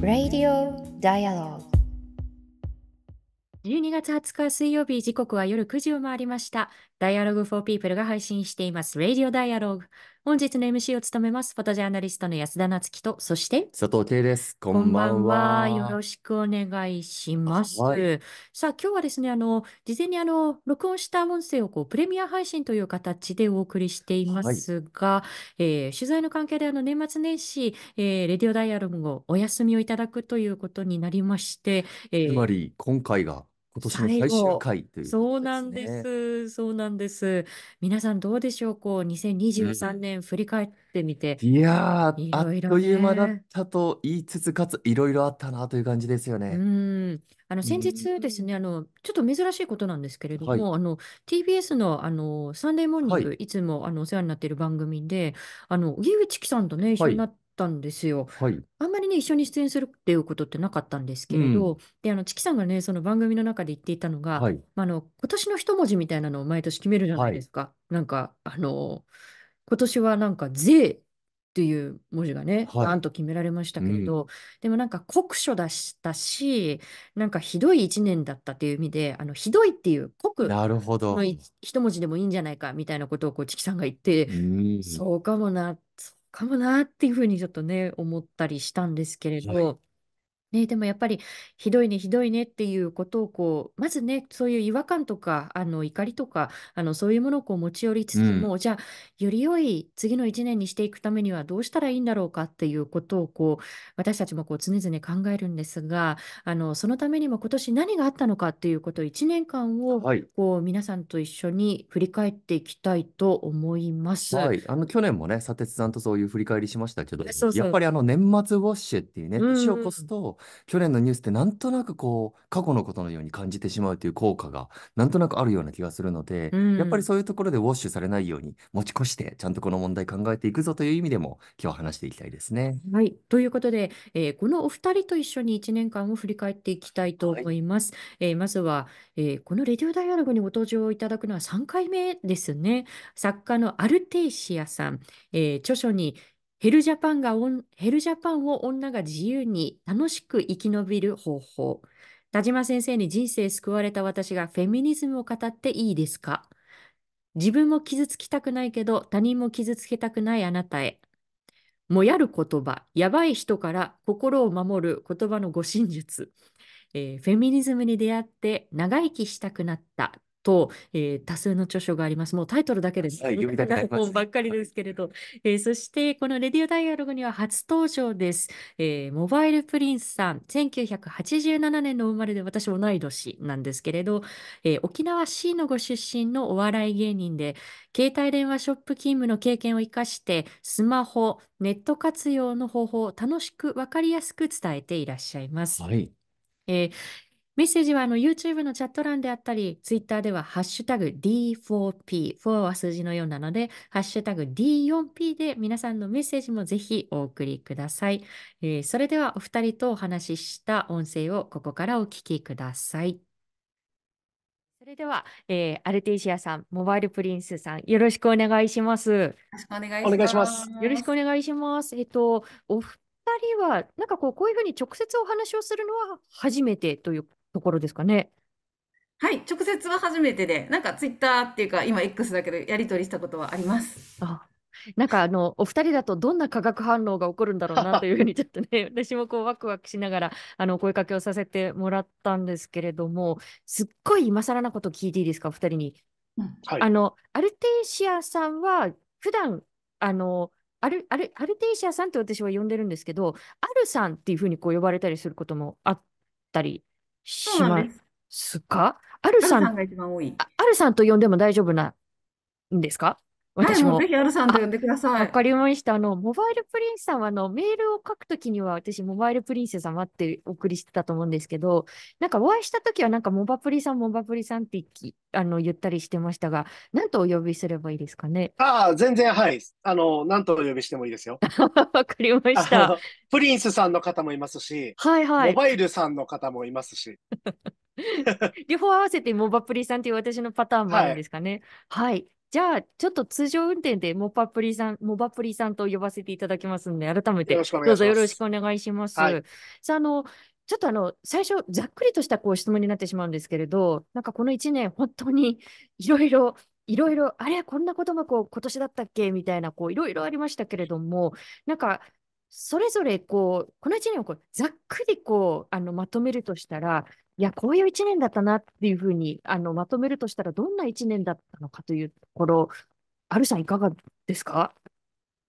Radio Dialogue 12月20日水曜日時刻は夜9時を回りました。Dialogue for People が配信しています Radio Dialogue 本日の MC を務めます、フォトジャーナリストの安田夏樹と、そして、佐藤圭です。こんばんは。よろしくお願いします。はい、さあ、今日はですね、あの、事前にあの、録音した音声をこう、プレミア配信という形でお送りしていますが、はい、えー、取材の関係であの、年末年始、えー、レディオダイアログをお休みをいただくということになりまして、えー、つまり、今回が今年の最終回という、ね、そうなんです。そうなんです。皆さんどうでしょうこう、2023年振り返ってみて。いやー、いろいろね、あっという間だったと言いつつ、かついろいろあったなという感じですよね。うん。あの、先日ですね、あの、ちょっと珍しいことなんですけれどはい。も、あの、TBS の、あの、サンデーモーニンはい。グ、いつも、あの、お世話になっている番組で、あの、荻上チキさんとね、一緒になったんですよ。はい。あんまりね、一緒に出演するっていうことってなかったんですけうれん。ど、で、あの、チキさんがね、その番組の中で言っていたのが、はい。まあ、の、今年の一文字みたいなのを毎年決めるじゃないですか。なんか、あの、今年はなんか、税っていう文字がね、はバい。ンと決められましたけれん。ど、でもなんか、酷暑だしたし、なんか、ひどい一年だったっていう意味で、あの、ひどいっていう酷なるほのど。一文字でもいいんじゃないかみたいなことを、こう、チキさんが言って、うん。そうかもなっかもなっていうふうにちょっとね、思ったりしたんですけれど、ね、でもやっぱりひどいね、ひどいねっていうことをこう、まずね、そういう違和感とか、あの怒りとか、あのそういうものをこう持ち寄りつつん。も、じゃあ、より良い次の1年にしていくためにはどうしたらいいんだろうかっていうことをこう、私たちもこう常々考えるんですが、あのそのためにも今年何があったのかっていうことを1年間をはい。こう皆さんと一緒に振り返っていきたいと思います。はい。あの、去年もね、砂鉄さんとそういう振り返りしましたけど、そうやそっぱりあの、年末ウォッシュっていうね、う年を越すん。と、去年のニュースってなんとなくこう、過去のことのように感じてしまうという効果が、なんとなくあるような気がするので、うん、やっぱりそういうところでウォッシュされないように持ち越して、ちゃんとこの問題考えていくぞという意味でも、今日話していきたいですね。はい。ということで、えー、このお二人と一緒に1年間を振り返っていきたいと思います。はい、えー、まずは、えー、このレディオダイアログにご登場いただくのは3回目ですね。作家のアルテイシアさん、え著書にヘルジャパンがヘルジャパンを女が自由に楽しく生き延びる方法。田島先生に人生救われた私がフェミニズムを語っていいですか自分も傷つきたくないけど他人も傷つけたくないあなたへ。もやる言葉、やばい人から心を守る言葉の護身術、えー、フェミニズムに出会って長生きしたくなったと、えー、多数の著書があります。もうタイトルだけです。はい、読みたくなり本ばっかりですけれど。えー、そして、このレディオダイアログには初登場です。えー、モバイルプリンスさん、1987年の生まれで、私同い年なんですけれど、えー、沖縄市のご出身のお笑い芸人で、携帯電話ショップ勤務の経験を生かして、スマホ、ネット活用の方法を楽しく分かりやすく伝えていらっしゃいます。はいえーメッセージはあの YouTube のチャット欄であったり、Twitter ではハッシュタグ D4P、4は数字のようなので、ハッシュタグ D4P で皆さんのメッセージもぜひお送りください。えー、それではお二人とお話しした音声をここからお聞きください。それでは、えー、アルティシアさん、モバイルプリンスさん、よろしくお願いします。よろしくお願いします。よろしくお願いします。えっと、お二人は、なんかこう、こういうふうに直接お話をするのは初めてというところですかね。はい、直接は初めてで、なんかツイッターっていうか、今 X だけど、やり取りしたことはあります。あなんかあのお二人だとどんな化学反応が起こるんだろうなというふうにちょっとね 私もこうワクワクしながらあの声かけをさせてもらったんですけれどもすっごい今更なこと聞いていいですかお二人に、うんあのアルテイシアさんは普段あのアルアルアルテイシアさんって私は呼んでるんですけどアルさんっていうふうにこう呼ばれたりすることもあったりしそうなまです。すかアルアルさん、が一番多い。あるさんと呼んでも大丈夫なんですか私も。はい、もぜひ、アルさんと呼んでください。わかりました。あの、モバイルプリンスさんは、あの、メールを書くときには、私、モバイルプリンス様ってお送りしてたと思うんですけど、なんかお会いしたときは、なんか、モバプリさん、モバプリさんってあの言ったりしてましたが、なんとお呼びすればいいですかね。ああ、全然、はい。あの、なんとお呼びしてもいいですよ。わかりました。プリンスさんの方もいますし、はいはい。モバイルさんの方もいますし。両方合わせてモバプリさんという私のパターンもあるんですかね。はい、はいじゃあ、ちょっと通常運転でモパプリさん、モバプリさんと呼ばせていただきますので、改めてどうぞよろしくお願いします。はい、さあ、あの、ちょっとあの、最初、ざっくりとしたこう質問になってしまうんですけれど、なんかこの1年、本当にいろいろ、いろいろ、あれ、こんなこともこう今年だったっけみたいな、こういろいろありましたけれども、なんか、それぞれこう、この1年をこうざっくりこうあのまとめるとしたら、いや、こういう1年だったなっていうふうに、あの、まとめるとしたら、どんな1年だったのかというところ、あるさん、いかがですか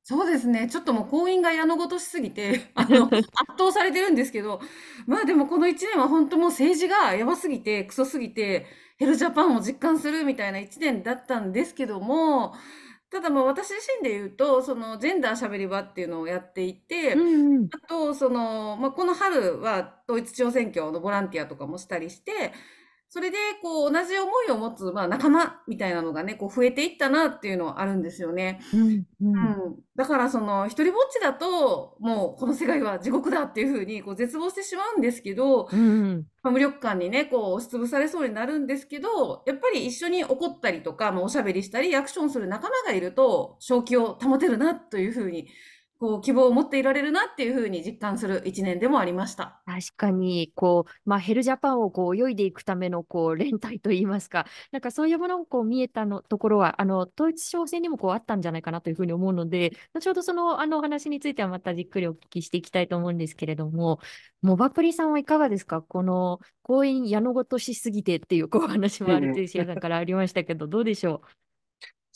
そうですね。ちょっともう婚姻が矢のごとしすぎて、あの、圧倒されてるんですけど、まあでもこの1年は本当もう政治がやばすぎて、クソすぎて、ヘルジャパンを実感するみたいな1年だったんですけども、ただもう私自身で言うと、そのジェンダーしゃべり場っていうのをやっていうんて、うん。あとその、ま、この春は統一地方選挙のボランティアとかもしたりしてそれで、こう、同じ思いを持つ、まあ、仲間みたいなのがね、こう、増えていったなっていうのはあるんですよね。うん、うん、だから、その、一人ぼっちだと、もう、この世界は地獄だっていうふうに、こう、絶望してしまうんですけど、うん、まあ、無力感にね、こう、押しつぶされそうになるんですけど、やっぱり一緒に怒ったりとか、まあ、おしゃべりしたり、アクションする仲間がいると、正気を保てるなというふうにこう希望を持っていられるなっていうふうに実感する一年でもありました。確かに、こう、まあ、ヘルジャパンをこう泳いでいくためのこう連帯といいますか、なんかそういうものをこう見えたのところは、あの統一商戦にもこうあったんじゃないかなというふうに思うので、後ほどそのあのお話についてはまたじっくりお聞きしていきたいと思うんですけれども、モバプリさんはいかがですか、この公園矢野ごとしすぎてっていうこう話もあるというシアさんからありましたけど、どうでしょう。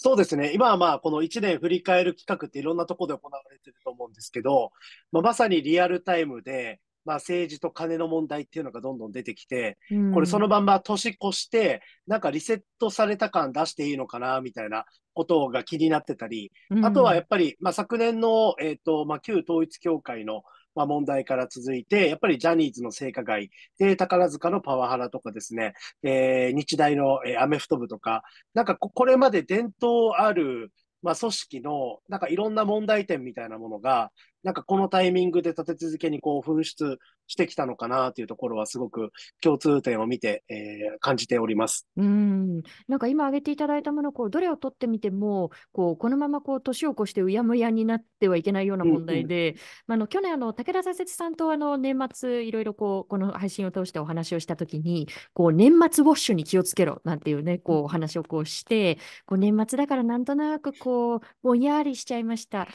そうですね。今はまあ、この1年振り返る企画っていろんなところで行われてると思うんですけど、まあ、まさにリアルタイムで、まあ、政治と金の問題っていうのがどんどん出てきて、うん、これそのまんま年越して、なんかリセットされた感出していいのかな、みたいなことが気になってたり、うん、あとはやっぱり、まあ、昨年の、えっ、ー、と、まあ、旧統一教会のまあ、問題から続いて、やっぱりジャニーズの性加害、で、宝塚のパワハラとかですね、えー、日大の、えアメフト部とか、なんかこれまで伝統ある、まあ、組織の、なんかいろんな問題点みたいなものが、なんかこのタイミングで立て続けにこう噴出してきたのかなというところはすごく共通点を見て、えー、感じております。うんなんか今挙げていただいたものこうどれを取ってみてもこうこのままこう年を越してうやむやになってはいけないような問題で、うんうんまあ、あの去年あの武田左折さんとあの年末いろいろこうこの配信を通してお話をしたときにこう年末ウォッシュに気をつけろなんていうねこうお話をこうしてこう年末だからなんとなくこうぼんやりしちゃいました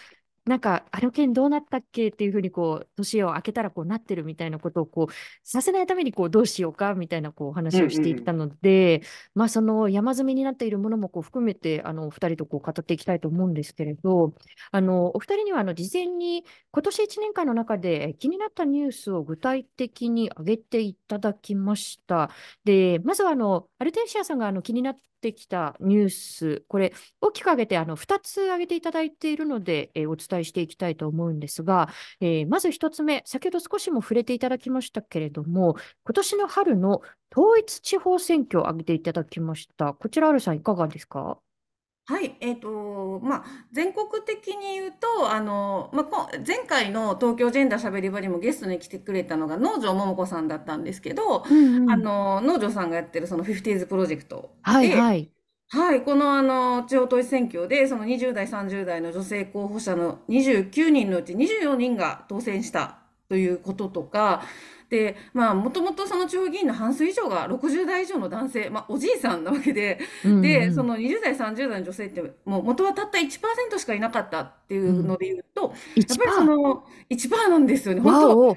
なんか、あの件どうなったっけっていうふうに、こう、年を明けたらこうなってるみたいなことを、こう、させないために、こう、どうしようかみたいな、こう、話をしていったので、うんうん、まあ、その山積みになっているものも、こう、含めて、あの、お二人とこう、語っていきたいと思うんですけれど、あの、お二人には、あの、事前に、今年1年間の中で気になったニュースを具体的に挙げていただきました。で、まずは、あの、アルテンシアさんが、あの、気になっってきたニュース、これ、大きく挙げてあの2つ挙げていただいているので、えー、お伝えしていきたいと思うんですが、えー、まず1つ目、先ほど少しも触れていただきましたけれども、今年の春の統一地方選挙を挙げていただきました。こちら、あるさん、いかがですかはい、えっと、まあ、全国的に言うと、あの、まあ、前回の東京ジェンダーしゃべり場にもゲストに来てくれたのが農場桃子さんだったんですけど、うんうあの、農場さんがやってるその 50s プロジェクトはいはい。はい、このあの、地方統一選挙で、その20代、30代の女性候補者の29人のうち24人が当選したということとか、でまあもともとその地方議員の半数以上が60代以上の男性、まあ、おじいさんなわけで、うんうん、でその20代30代の女性ってもう元はたった1%しかいなかったっていうので言うと、うん、やっぱりその1%なんですよね本当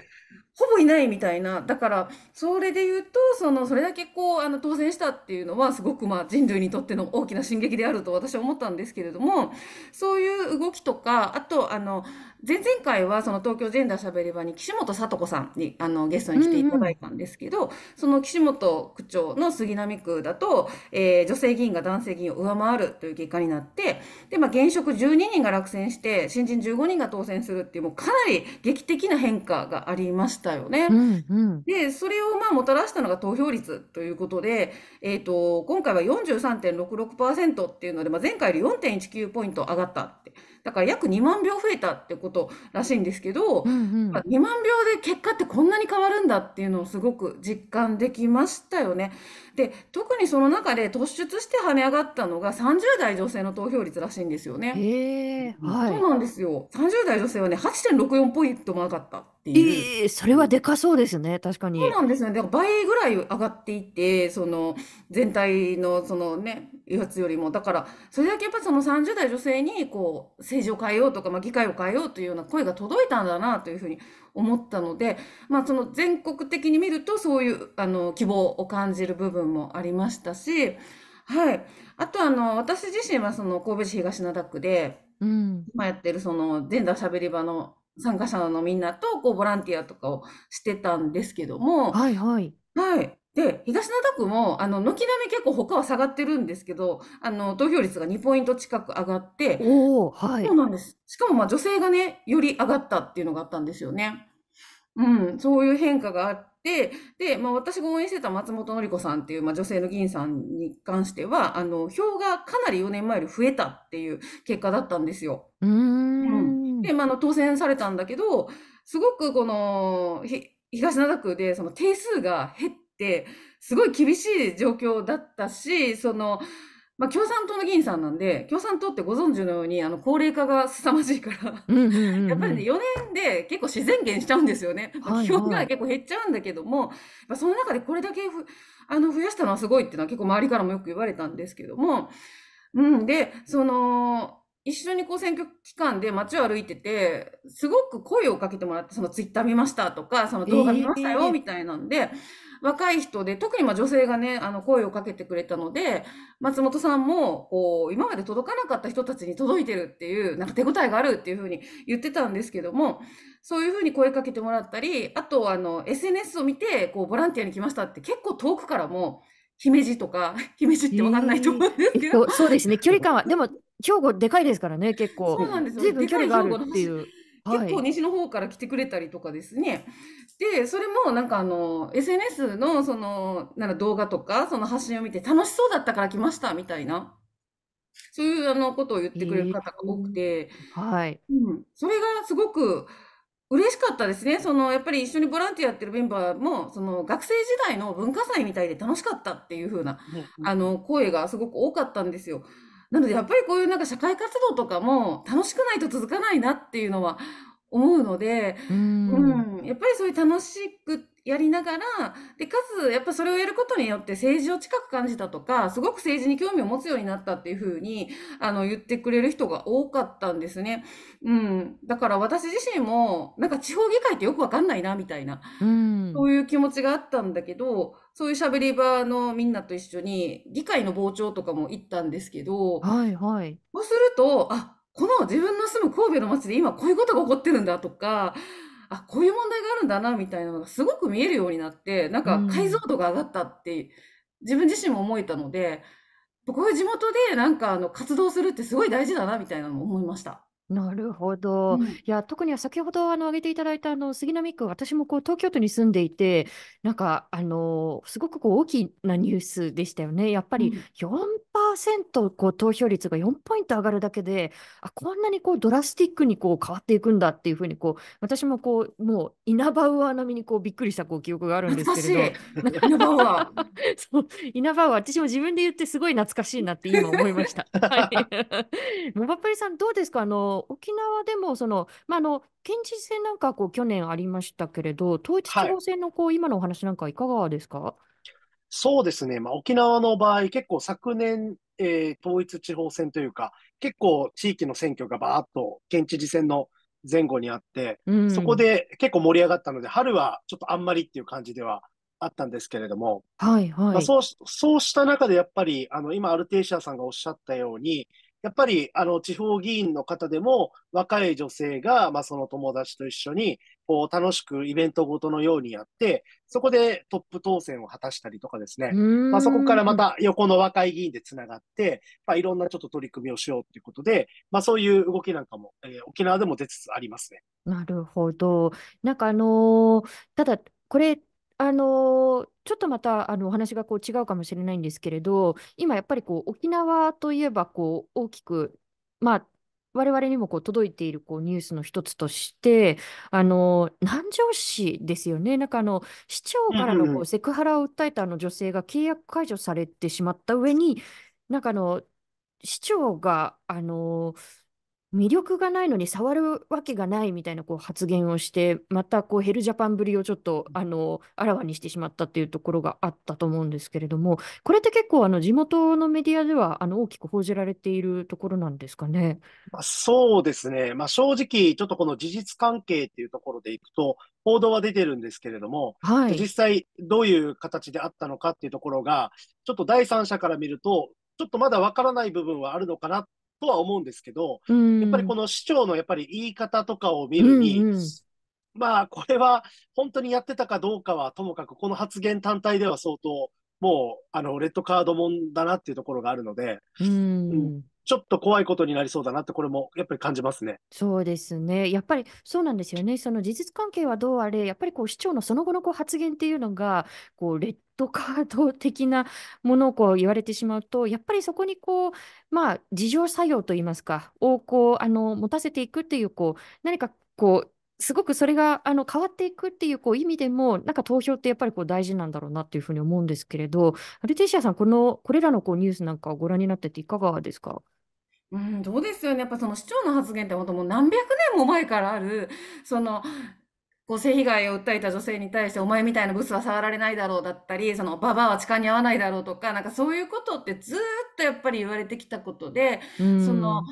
ほぼいないみたいなだからそれで言うとそのそれだけこうあの当選したっていうのはすごくまあ人類にとっての大きな進撃であると私は思ったんですけれどもそういう動きとかあとあの前々回はその東京ジェンダーしゃべり場に岸本里子さんにあのゲストに来ていただいたんですけど、うんうん、その岸本区長の杉並区だと、えー、女性議員が男性議員を上回るという結果になってで、まあ、現職12人が落選して新人15人が当選するっていうもうかなり劇的な変化がありましたよね。うんうん、でそれをまあもたらしたのが投票率ということで、えーと今回は43.66%っていうので、まあ、前回より4.19ポイント上がったって。だから約2万票増えたってことらしいんですけど、うんうん、2万票で結果ってこんなに変わるんだっていうのをすごく実感できましたよね。で、特にその中で突出して跳ね上がったのが30代女性の投票率らしいんですよね。はい、そうなんですよ。30代女性はね、8.64ポイントも上がった。っていう。えー、それはでかそうですね、確かに。そうなんですね。でも倍ぐらい上がっていて、その全体のそのね、やつよりも。だから、それだけやっぱりその30代女性に、こう、政治を変えようとか、まあ、議会を変えようというような声が届いたんだなというふうに思ったので、まあ、その全国的に見ると、そういう、あの、希望を感じる部分もありましたし、はい。あと、あの、私自身はその神戸市東灘区で、うん、今やってるそのジェンダーしゃべり場の参加者のみんなとこうボランティアとかをしてたんですけども、はいはい。はい。で、東灘区も、あの、軒並み結構他は下がってるんですけど、あの、投票率が2ポイント近く上がって、おはい。そうなんです。しかも、まあ、女性がね、より上がったっていうのがあったんですよね。うん、そういう変化があって、で、まあ、私が応援してた松本紀子さんっていう、まあ、女性の議員さんに関しては、あの、票がかなり4年前より増えたっていう結果だったんですよ。うん。うんで、まあ、当選されたんだけど、すごくこの東灘区でその定数が減って、すごい厳しい状況だったし、その、まあ、共産党の議員さんなんで、共産党ってご存知のように、あの、高齢化が凄まじいからやっぱりね、4年で結構自然減しちゃうんですよね。まあ、気が結構減っちゃうんだけども、はいはい、その中でこれだけふあの増やしたのはすごいっていうのは結構周りからもよく言われたんですけども、うん、で、その、一緒にこう選挙期間で街を歩いてて、すごく声をかけてもらって、そのツイッター見ましたとか、その動画見ましたよみたいなんで、えー、若い人で、特にま女性がね、あの声をかけてくれたので、松本さんも、こう、今まで届かなかった人たちに届いてるっていう、なんか手応えがあるっていうふうに言ってたんですけども、そういうふうに声かけてもらったり、あと、あの、SNS を見て、こう、ボランティアに来ましたって結構遠くからも、姫路とか、姫路ってわかんないと思うんですけど、えーえっと、そうですね、距離感は、でも兵庫でかいですからね、結構。そうなんですよ。分距離があるっていう。結構西の方から来てくれたりとかですね。はい、で、それもなんかあの、SNS のその、なら動画とか、その発信を見て楽しそうだったから来ましたみたいな。そういうあのことを言ってくれる方が多くて、えー、はい、うん、それがすごく嬉しかったですね。そのやっぱり一緒にボランティアやってるメンバーも、その学生時代の文化祭みたいで楽しかったっていう風な、うな。うん、あの声がすごく多かったんですよ。なのでやっぱりこういうなんか社会活動とかも楽しくないと続かないなっていうのは思うので、うん、うん、やっぱりそういう楽しくやりながら、で、かつ、やっぱそれをやることによって政治を近く感じたとか、すごく政治に興味を持つようになったっていうふうに、あの、言ってくれる人が多かったんですね。うん。だから私自身も、なんか地方議会ってよくわかんないな、みたいな、うん、そういう気持ちがあったんだけど、そういうしゃべり場のみんなと一緒に、議会の傍聴とかも行ったんですけど、はいはい。そうすると、あ、この自分の住む神戸の街で今こういうことが起こってるんだとか、あ、こういう問題があるんだな、みたいなのがすごく見えるようになって、なんか解像度が上がったって、自分自身も思えたので、こういう地元でなんかあの活動するってすごい大事だな、みたいなのを思いました。なるほど。うん。いや、特に先ほどあの挙げていただいたあの杉並区、私もこう東京都に住んでいて、なんかあのすごくこう大きなニュースでしたよね。やっぱり4%こう投票率が4ポイント上がるだけで、あ、こんなにこうドラスティックにこう変わっていくんだっていうふうにこう、私もこうもう稲葉ウアー並みにこうびっくりしたこう記憶があるんですけれど、稲葉 そう、稲葉ウアー、私も自分で言ってすごい懐かしいなって今思いました。はい。ばっぱりさんどうですか？あの沖縄でもその、まあ、あの県知事選なんかこう去年ありましたけれど、統一地方選のこう、はい、今のお話なんかいかがですかそうですね、まあ、沖縄の場合、結構昨年、えー、統一地方選というか、結構地域の選挙がばーっと県知事選の前後にあって、うん、そこで結構盛り上がったので、春はちょっとあんまりっていう感じではあったんですけれども、はいはいまあ、そうそうした中でやっぱりあの今、アルテイシアさんがおっしゃったように、やっぱりあの地方議員の方でも若い女性が、まあ、その友達と一緒にこう楽しくイベントごとのようにやってそこでトップ当選を果たしたりとかですね、まあ、そこからまた横の若い議員でつながって、まあ、いろんなちょっと取り組みをしようということで、まあ、そういう動きなんかも、えー、沖縄でも出つつありますね。なるほどなんかあのー、ただこれあのーちょっとまたあのお話がこう違うかもしれないんですけれど、今やっぱりこう沖縄といえばこう大きく、まあ、我々にもこう届いているこうニュースの一つとして、あの南城市ですよね、なんかあの市長からのこうセクハラを訴えたあの女性が契約解除されてしまった上に、なんかあの市長があの魅力がないのに触るわけがないみたいなこう発言をして、またこうヘルジャパンぶりをちょっとあのあらわにしてしまったっていうところがあったと思うんですけれども、これって結構あの地元のメディアではあの大きく報じられているところなんですかね。まあ、そうですね、まあ、正直、ちょっとこの事実関係っていうところでいくと、報道は出てるんですけれども、はい、実際、どういう形であったのかっていうところが、ちょっと第三者から見ると、ちょっとまだわからない部分はあるのかなっとは思うんですけど、うん、やっぱりこの市長のやっぱり言い方とかを見るに、うんうん、まあこれは本当にやってたかどうかはともかく、この発言単体では相当、もう、あの、レッドカードもんだなっていうところがあるので、うん、うちょっと怖いことになりそうだなって、これもやっぱり感じますね。そうですね。やっぱりそうなんですよね。その事実関係はどうあれ、やっぱりこう市長のその後のこう発言っていうのが、こうレッドカード的なものをこう言われてしまうと、やっぱりそこにこう、まあ、自浄作用といいますか、をこうあの持たせていくっていう、こう何かこう、すごくそれがあの変わっていくっていうこう意味でも、なんか投票ってやっぱりこう大事なんだろうなっていうふうに思うんですけれど、アルティシアさん、このこれらのこうニュースなんかをご覧になってて、いかがですか。うん、そうですよね。やっぱその市長の発言ってほんともう何百年も前からある、その、こう性被害を訴えた女性に対して、お前みたいなブスは触られないだろうだったり、そのババアは痴漢に合わないだろうとか、なんかそういうことってずっとやっぱり言われてきたことで、そのん。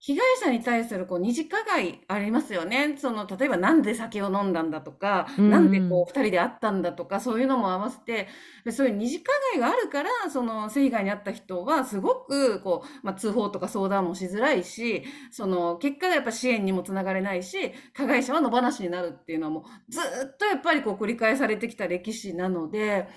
被害者に対するこう二次加害ありますよね。その例えばなんで酒を飲んだんだとか、うんうん、なんでこう二人で会ったんだとか、そういうのも合わせて、そういう二次加害があるから、その性被害に遭った人はすごくこう、まあ、通報とか相談もしづらいし、その結果がやっぱ支援にもつながれないし、加害者は野放しになるっていうのはもうずっとやっぱりこう繰り返されてきた歴史なので、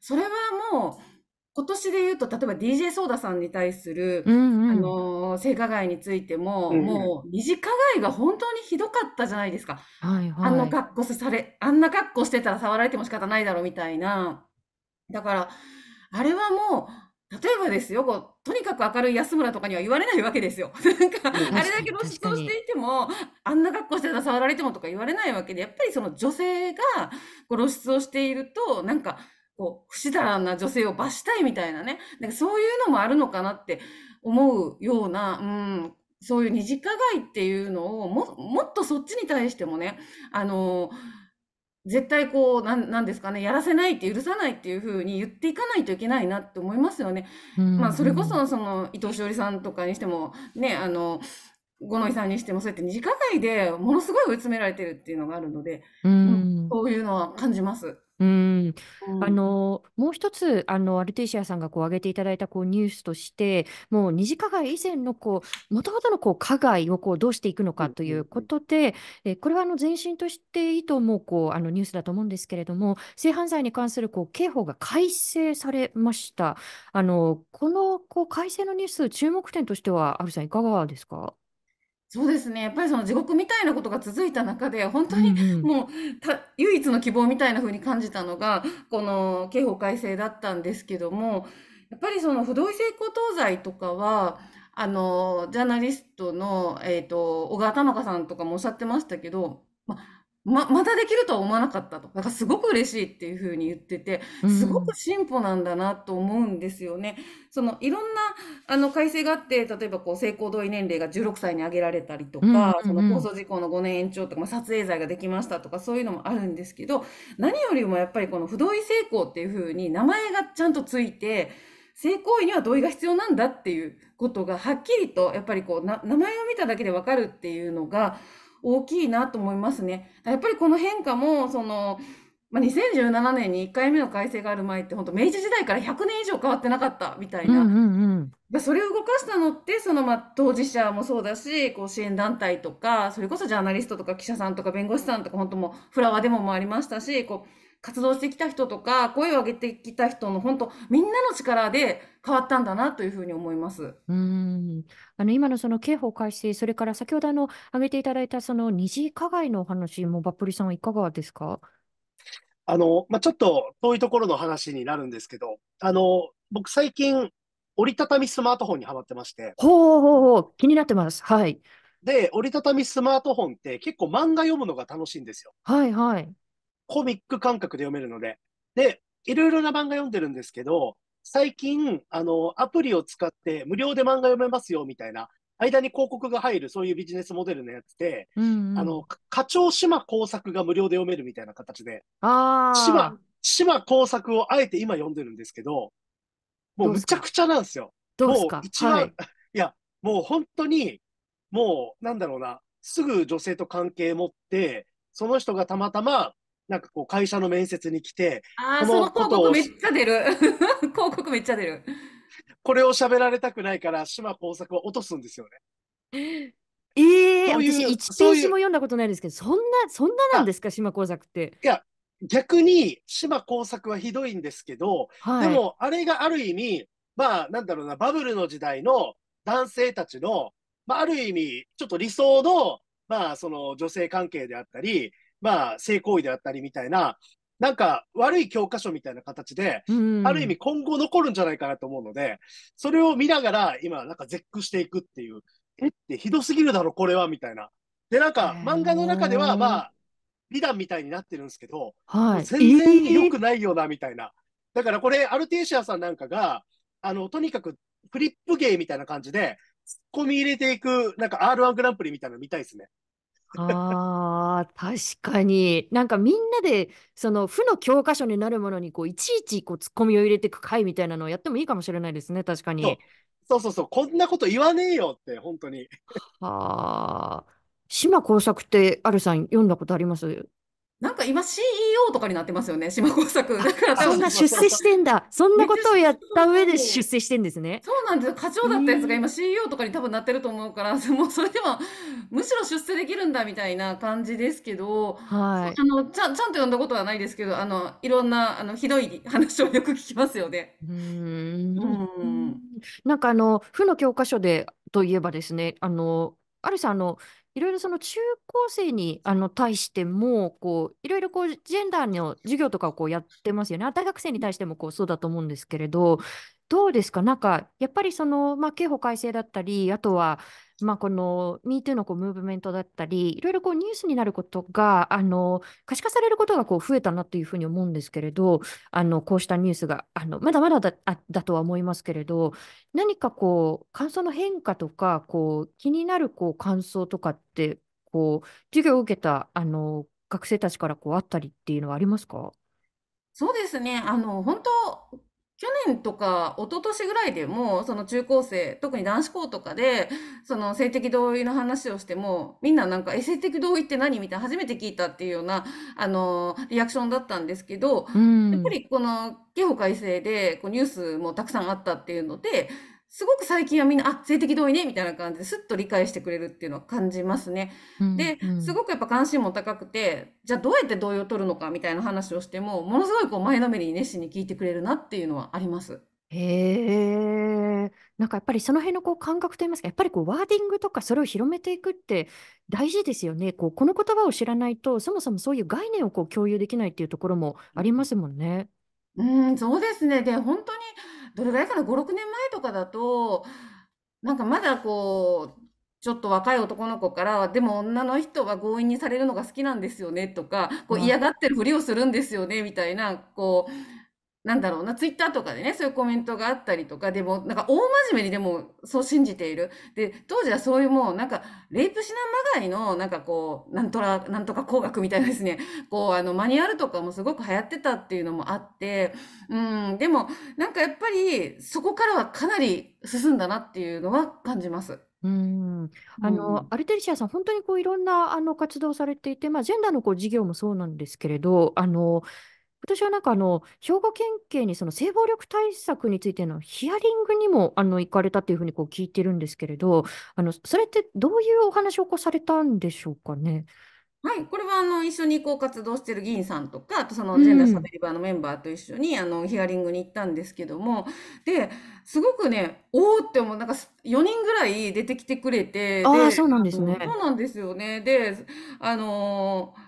それはもう、今年で言うと、例えば DJ ソーダさんに対する、うんうん、あの、性加害についても、うん、もう、二次加害が本当にひどかったじゃないですか。はいはい、あの格好され、あんな格好してたら触られても仕方ないだろうみたいな。だから、あれはもう、例えばですよ、こう、とにかく明るい安村とかには言われないわけですよ。なんか、あれだけ露出をしていても、あんな格好してたら触られてもとか言われないわけで、やっぱりその女性がこう露出をしていると、なんか、こう、不死だらな女性を罰したいみたいなね、なんかそういうのもあるのかなって思うような、うん、そういう二次加害っていうのをも、もっとそっちに対してもね、あの、絶対こうななんですかねやらせないって許さないっていうふうに言っていかないといけないなって思いますよね。まあ、それこそその伊藤詩織さんとかにしてもねあの五ノ井さんにしてもそうやって二次加害でものすごい追い詰められてるっていうのがあるので、うん、そういうのは感じます。うん、うん、あのもう一つあのアルティシアさんがこう挙げていただいたこうニュースとしてもう二次加害以前のもともとのこう加害をこうどうしていくのかということで、えこれはあの前進としていいと思うこうあのニュースだと思うんですけれども性犯罪に関するこう刑法が改正されましたあのこのこう改正のニュース注目点としてはアルさんいかがですかそうですね。やっぱりその地獄みたいなことが続いた中で、本当にんうん。もうた唯一の希望みたいな風に感じたのが、この刑法改正だったんですけども、やっぱりその不同意性交等罪とかは、あの、ジャーナリストの、えっと、小川たまかさんとかもおっしゃってましたけど、ま、ま、またできるとは思わなかったと。だからすごく嬉しいっていうふうに言ってて、すごく進歩なんだなと思うんですよね。うん、そのいろんなあの改正があって、例えばこう性行同意年齢が16歳に上げられたりとか、うんうんうん、その放送事項の5年延長とか、まあ、撮影罪ができましたとか、そういうのもあるんですけど、何よりもやっぱりこの不同意性行っていうふうに名前がちゃんとついて、性行為には同意が必要なんだっていうことがはっきりとやっぱりこう名前を見ただけでわかるっていうのが大きいなと思いますね。やっぱりこの変化もそのまあ、2017年に1回目の改正がある前って本当明治時代から100年以上変わってなかったみたいな、うんうんうん、それを動かしたのってその、まあ、当事者もそうだしこう支援団体とかそれこそジャーナリストとか記者さんとか弁護士さんとか本当もフラワーデモもありましたしこう活動してきた人とか声を上げてきた人の本当みんなの力で変わったんだなというふうに思います。うんあの今のその刑法改正それから先ほどあの挙げていただいたその二次加害のお話もバっぷさんはいかがですかあの、まあ、ちょっと遠いところの話になるんですけどあの僕最近折りたたみスマートフォンにはまってまして。ほうほうほう気になってます。はい。で、折りたたみスマートフォンって結構漫画読むのが楽しいんですよ。はいはい。コミック感覚で読めるので。で、いろいろな漫画読んでるんですけど、最近、あの、アプリを使って無料で漫画読めますよ、みたいな、間に広告が入る、そういうビジネスモデルのやつで、うんうん、あの、課長島工作が無料で読めるみたいな形で、島、島工作をあえて今読んでるんですけど、もうむちゃくちゃなんですよ。どうですか一番、はい、いや、もう本当に、もう、なんだろうな、すぐ女性と関係持って、その人がたまたまなんかこう会社の面接に来て、ああ、その広告めっちゃ出る。広告めっちゃ出る。これを喋られたくないから、島耕作は落とすんですよね。ええー、私、1ページも読んだことないですけど、そんな、そんななんですか、島耕作って。いや、逆に島耕作はひどいんですけど、はい、でも、あれがある意味、まあ、なんだろうな、バブルの時代の男性たちの、まあ、ある意味、ちょっと理想の、まあ、その女性関係であったり、まあ、性行為であったりみたいな、なんか悪い教科書みたいな形で、ある意味今後残るんじゃないかなと思うので、それを見ながら今なんか絶句していくっていう、えってひどすぎるだろこれはみたいな。で、なんか漫画の中ではまあ、美談みたいになってるんですけど、はい、全然良くないよなみたいな。だからこれ、アルテーシアさんなんかが、あの、とにかくフリップ芸みたいな感じで、ツッコミ入れていく、なんか R1 グランプリみたいなの見たいですね。ああ、確かに。なんかみんなで、その、負の教科書になるものに、こう、いちいち、こう、ツッコミを入れていく回みたいなのをやってもいいかもしれないですね、確かに。そうそうそう、こんなこと言わねえよって、本当に。はあ。島耕作って、あるさん、読んだことありますなんか今 CEO とかになってますよね、島工作。だからそんな出世してんだ。そんなことをやった上で出世してんですね。そうなんです課長だったやつが今 CEO とかに多分なってると思うから、もうそれでもむしろ出世できるんだみたいな感じですけど、はい。あのちゃちゃんと読んだことはないですけど、あのいろんなあのひどい話をよく聞きますよね。うん。うんなんかあの負の教科書でといえばですね、あのあるさんのいろいろその中高生にあの対してもこういろいろこうジェンダーの授業とかをこうやってますよね。大学生に対してもこうそうだと思うんですけれどどうですかなんかやっぱりその、まあ、刑法改正だったりあとはまあ、この MeToo のこうムーブメントだったり、いろいろこうニュースになることが、あの可視化されることがこう増えたなというふうに思うんですけれど、あのこうしたニュースがあのまだまだだだとは思いますけれど、何かこう感想の変化とか、こう気になるこう感想とかって、こう授業を受けたあの学生たちからこうあったりっていうのはありますかそうですね。あの、本当去年とか一昨年ぐらいでもその中高生特に男子校とかでその性的同意の話をしてもみんななんか「え性的同意って何?」みたいな初めて聞いたっていうようなあのリアクションだったんですけど、やっぱりこの刑法改正でこうニュースもたくさんあったっていうのですごく最近はみんな、あ、性的同意ね、みたいな感じで、すっと理解してくれるっていうのは感じますね。うんうん、で、すごくやっぱ関心も高くて、じゃあどうやって同意を取るのかみたいな話をしても、ものすごいこう前のめりに熱心に聞いてくれるなっていうのはあります。へえ、なんかやっぱりその辺のこう感覚といいますか、やっぱりこうワーディングとかそれを広めていくって大事ですよね。こうこの言葉を知らないと、そもそもそういう概念をこう共有できないっていうところもありますもんね。うん、そうですね。で、本当にどれぐらいかな、5、6年前とかだと、なんかまだこう、ちょっと若い男の子から、でも女の人は強引にされるのが好きなんですよねとか、こう嫌がってるふりをするんですよねみたいな、こう、なんだろうな、ツイッターとかでね、そういうコメントがあったりとか、でも、なんか大真面目にでもそう信じている。で、当時はそういうもう、なんか、レイプ指南まがいの、なんかこう、なんとら、なんとか工学みたいなですね、こう、あの、マニュアルとかもすごく流行ってたっていうのもあって、うん、でも、なんかやっぱり、そこからはかなり進んだなっていうのは感じます。うん、あの、アルテリシアさん、本当にこういろんなあの活動されていて、まあ、ジェンダーのこう事業もそうなんですけれど、あの私はなんかあの、兵庫県警にその性暴力対策についてのヒアリングにもあの行かれたというふうにこう聞いてるんですけれど、あの、それってどういうお話をこうされたんでしょうかね。はい、これはあの一緒にこう活動している議員さんとか、あとそのジェンダーサベリバーのメンバーと一緒にあのヒアリングに行ったんですけども、ですごくね、おおって思う、なんか4人ぐらい出てきてくれて、ああ、そうなんですね。そうなんですよね。で、あのー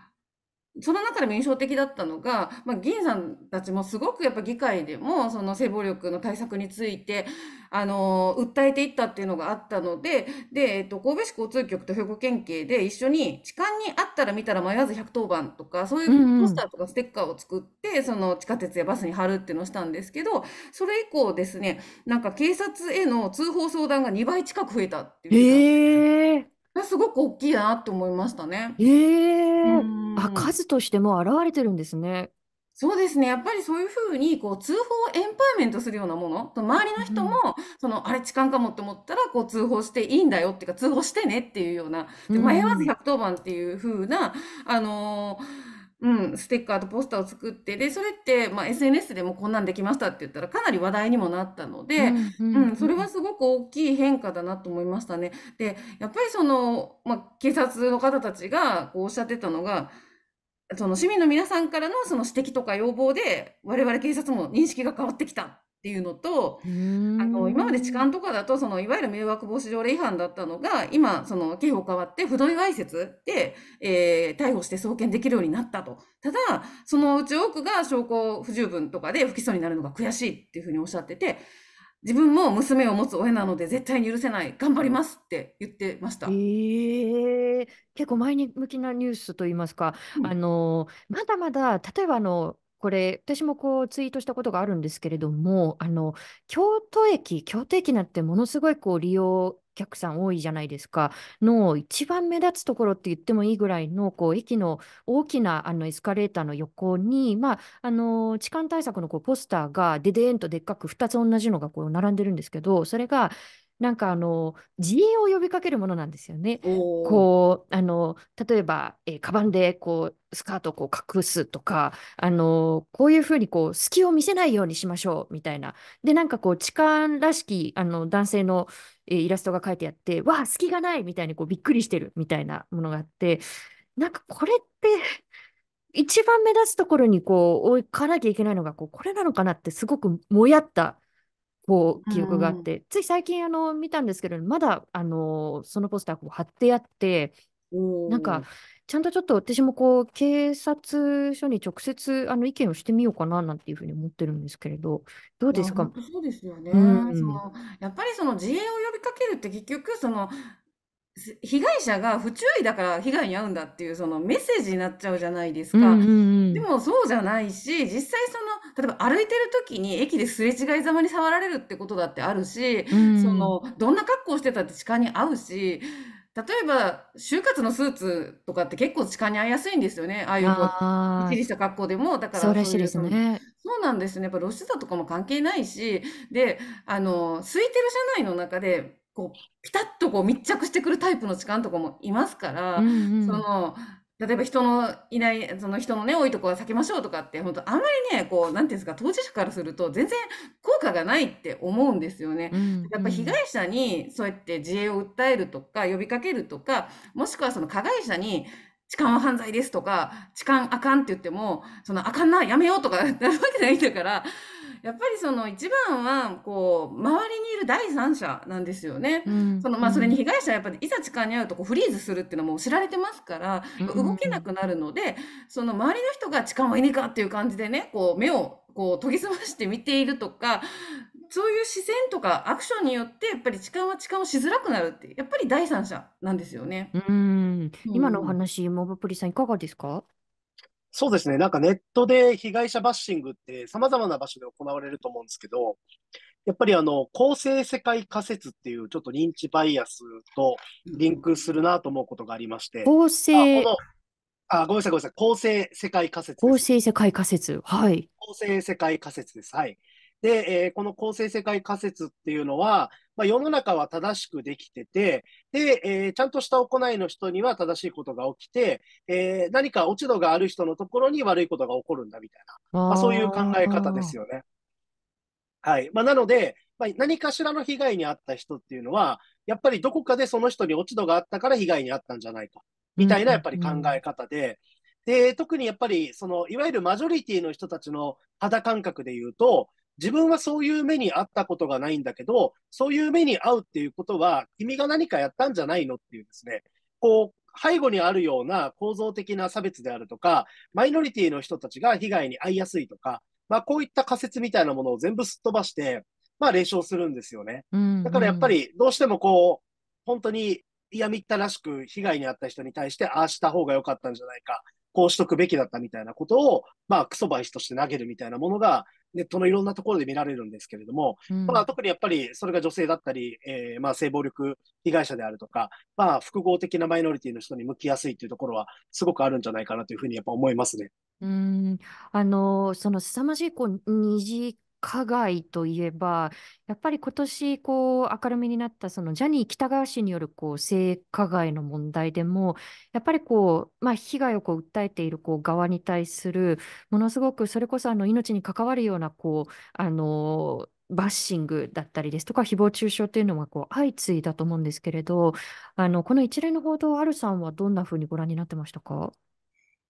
その中でも印象的だったのが、まあ、議員さんたちもすごくやっぱ議会でもその性暴力の対策についてあの訴えていったっていうのがあったのでで、えっと、神戸市交通局と兵庫県警で一緒に痴漢にあったら見たら迷わず110番とかそういうポスターとかステッカーを作って、うんうん、その地下鉄やバスに貼るっていうのをしたんですけどそれ以降ですねなんか警察への通報相談が2倍近く増えたっていう。えーすごく大きいなと思いましたね。ええあ、ー数としても現れてるんですね。そうですね。やっぱりそういう風に、こう、通報をエンパイメントするようなもの、と周りの人も、ん。その、あれ痴漢かもって思ったら、こう、通報していいんだよっていうか、通報してねっていうような、迷わず110番っていううな、あのうん、ステッカーとポスターを作って、で、それって、まあ、SNS でもこんなんできましたって言ったらかなり話題にもなったので、うん、それはすごく大きい変化だなと思いましたね。で、やっぱりその、まあ、警察の方たちがこうおっしゃってたのが、その市民の皆さんからのその指摘とか要望で、我々警察も認識が変わってきたっていうのとあの今まで痴漢とかだとそのいわゆる迷惑防止条例違反だったのが今その刑法変わって不同意わいせつで、えー、逮捕して送検できるようになったとただそのうち多くが証拠不十分とかで不起訴になるのが悔しいっていうふうにおっしゃってて自分も娘を持つ親なので絶対に許せない頑張りますって言ってました。えー、結構前に向きなニュースと言いますか、うん、あのまだまだ例えばあのこれ、私もこうツイートしたことがあるんですけれども、あの京都駅、京都駅なんてものすごいこう利用客さん多いじゃないですか、の一番目立つところって言ってもいいぐらいのこう駅の大きなあのエスカレーターの横に、まあ、あの痴漢対策のこうポスターがででーんとでっかく2つ同じのがこう並んでるんですけど、それがなんかあの自衛を呼びかけるものなんですよね。こうあの例えば、えー、カバンでこうスカートをこう隠すとかあのこういうふうにこう隙を見せないようにしましょうみたいな。でなんかこう痴漢らしきあの男性の、えー、イラストが書いてあってわあ隙がないみたいにこうびっくりしてるみたいなものがあってなんかこれって一番目立つところにこう置かなきゃいけないのがこうこれなのかなってすごくもやったこう記憶があって、つい最近あの見たんですけど、まだあのそのポスターこう貼ってあって、なんかちゃんとちょっと私もこう警察署に直接あの意見をしてみようかななんていうふうに思ってるんですけれど、どうですかそうですよね。うん、そのやっぱりその自衛を呼びかけるって結局その被害者が不注意だから被害に遭うんだっていうそのメッセージになっちゃうじゃないですうんか。うんでうん。もそうじゃないし、実際その、例えば歩いてる時に駅ですれ違いざまに触られるってことだってあるし、うその、どんな格好してたって痴漢に合うし、例えば、就活のスーツとかって結構痴漢に遭いやすいんですよね。ああいうこう、きっりした格好でも、だかそうらそしいですね。そうなんですね。やっぱ露出度とかも関係ないし、で、あの、空いてる車内の中で、こうピタッとこう密着してくるタイプの痴漢とかもいますから、うんうん、その例えば人のいないその人のね多いとこは避けましょうとかって本当あんまりねこう何て言うんですか当事者からすると全然効果がないって思うんですよね。うんうん、やっぱ被害者にそうやって自衛を訴えるとか呼びかけるとかもしくはその加害者に痴漢は犯罪ですとか痴漢あかんって言ってもそのあかんなやめようとかなるわけないんだからやっぱりその一番はこう周りにいる第三者なんですよね。うん、そのまあそれに被害者はやっぱりいざ痴漢に遭うとこうフリーズするっていうのも知られてますから、動けなくなるので、その周りの人が痴漢はいねかっていう感じでね、こう目をこう研ぎ澄まして見ているとか、そういう視線とかアクションによってやっぱり痴漢は痴漢をしづらくなるってやっぱり第三者なんですよね。うん、今のお話、モブプリさんいかがですか？そうですね、なんかネットで被害者バッシングってさまざまな場所で行われると思うんですけど、やっぱりあの構成世界仮説っていうちょっと認知バイアスとリンクするなと思うことがありまして、構成あこのあごめんなさい、ごめんなさい、構成世界仮説構成世界仮説、はい。構成世界仮説です。はい。で、えー、この構成世界仮説っていうのは、まあ、世の中は正しくできてて、で、えー、ちゃんとした行いの人には正しいことが起きて、えー、何か落ち度がある人のところに悪いことが起こるんだみたいな、まあ、そういう考え方ですよね。はい。まあ、なので、まあ、何かしらの被害に遭った人っていうのは、やっぱりどこかでその人に落ち度があったから被害に遭ったんじゃないか、みたいなやっぱり考え方で、うんうんで、特にやっぱり、その、いわゆるマジョリティの人たちの肌感覚で言うと、自分はそういう目に遭ったことがないんだけど、そういう目に遭うっていうことは、君が何かやったんじゃないのっていうですね、こう、背後にあるような構造的な差別であるとか、マイノリティの人たちが被害に遭いやすいとか、まあ、こういった仮説みたいなものを全部すっ飛ばして、まあ、冷笑するんですよね。だからやっぱり、どうしてもこう、本当に嫌みったらしく被害に遭った人に対して、ああした方が良かったんじゃないか、こうしとくべきだったみたいなことを、まあ、クソバイスとして投げるみたいなものが、ネットのいろんなところで見られるんですけれども、うん、特にやっぱりそれが女性だったり、えー、まあ性暴力被害者であるとか、まあ複合的なマイノリティの人に向きやすいというところはすごくあるんじゃないかなというふうにやっぱ思いますね。うん、あの、その凄まじいこう二次加害といえば、やっぱり今年こう明るみになったそのジャニー喜多川氏によるこう性加害の問題でも、やっぱりこう、まあ、被害をこう訴えているこう側に対する、ものすごくそれこそあの命に関わるようなこう、あのバッシングだったりですとか、誹謗中傷というのがこう相次いだと思うんですけれど、あのこの一連の報道、アルさんはどんなふうにご覧になってましたか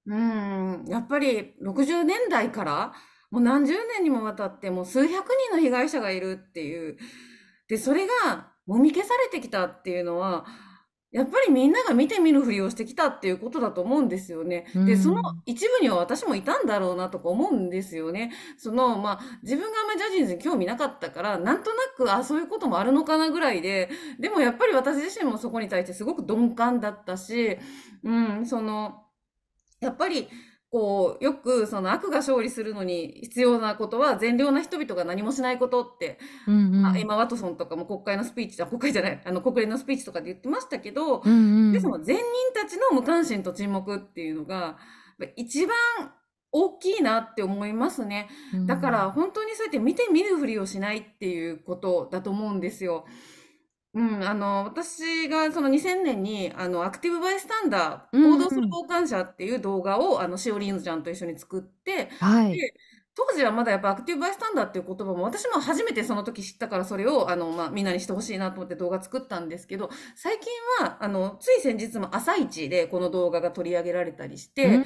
うん、やっぱり60年代からもう何十年にもわたってもう数百人の被害者がいるっていうでそれがもみ消されてきたっていうのはやっぱりみんなが見て見ぬふりをしてきたっていうことだと思うんですよね。で、その一部には私もいたんだろうなとか思うんですよね。その、まあ、自分があんまりジャジーズに興味なかったから、なんとなく、あ、そういうこともあるのかなぐらいで、でもやっぱり私自身もそこに対してすごく鈍感だったし、うん、その、やっぱり、こうよくその悪が勝利するのに必要なことは善良な人々が何もしないことって、うんうん、エマ・ワトソンとかも国会のスピーチ国会じゃないあの国連のスピーチとかで言ってましたけど、うんうん、でその善人たちの無関心と沈黙っていうのが一番大きいなって思いますね。だから本当にそうやって見て見るふりをしないっていうことだと思うんですよ。うん、あの、私がその2000年に、あの、アクティブバイスタンダー、行動する傍観者っていう動画を、あの、しおりんずちゃんと一緒に作って、はい。当時はまだやっぱアクティブバイスタンダーっていう言葉も私も初めてその時知ったからそれをあの、まあ、みんなにしてほしいなと思って動画作ったんですけど最近はあのつい先日も「朝一でこの動画が取り上げられたりして、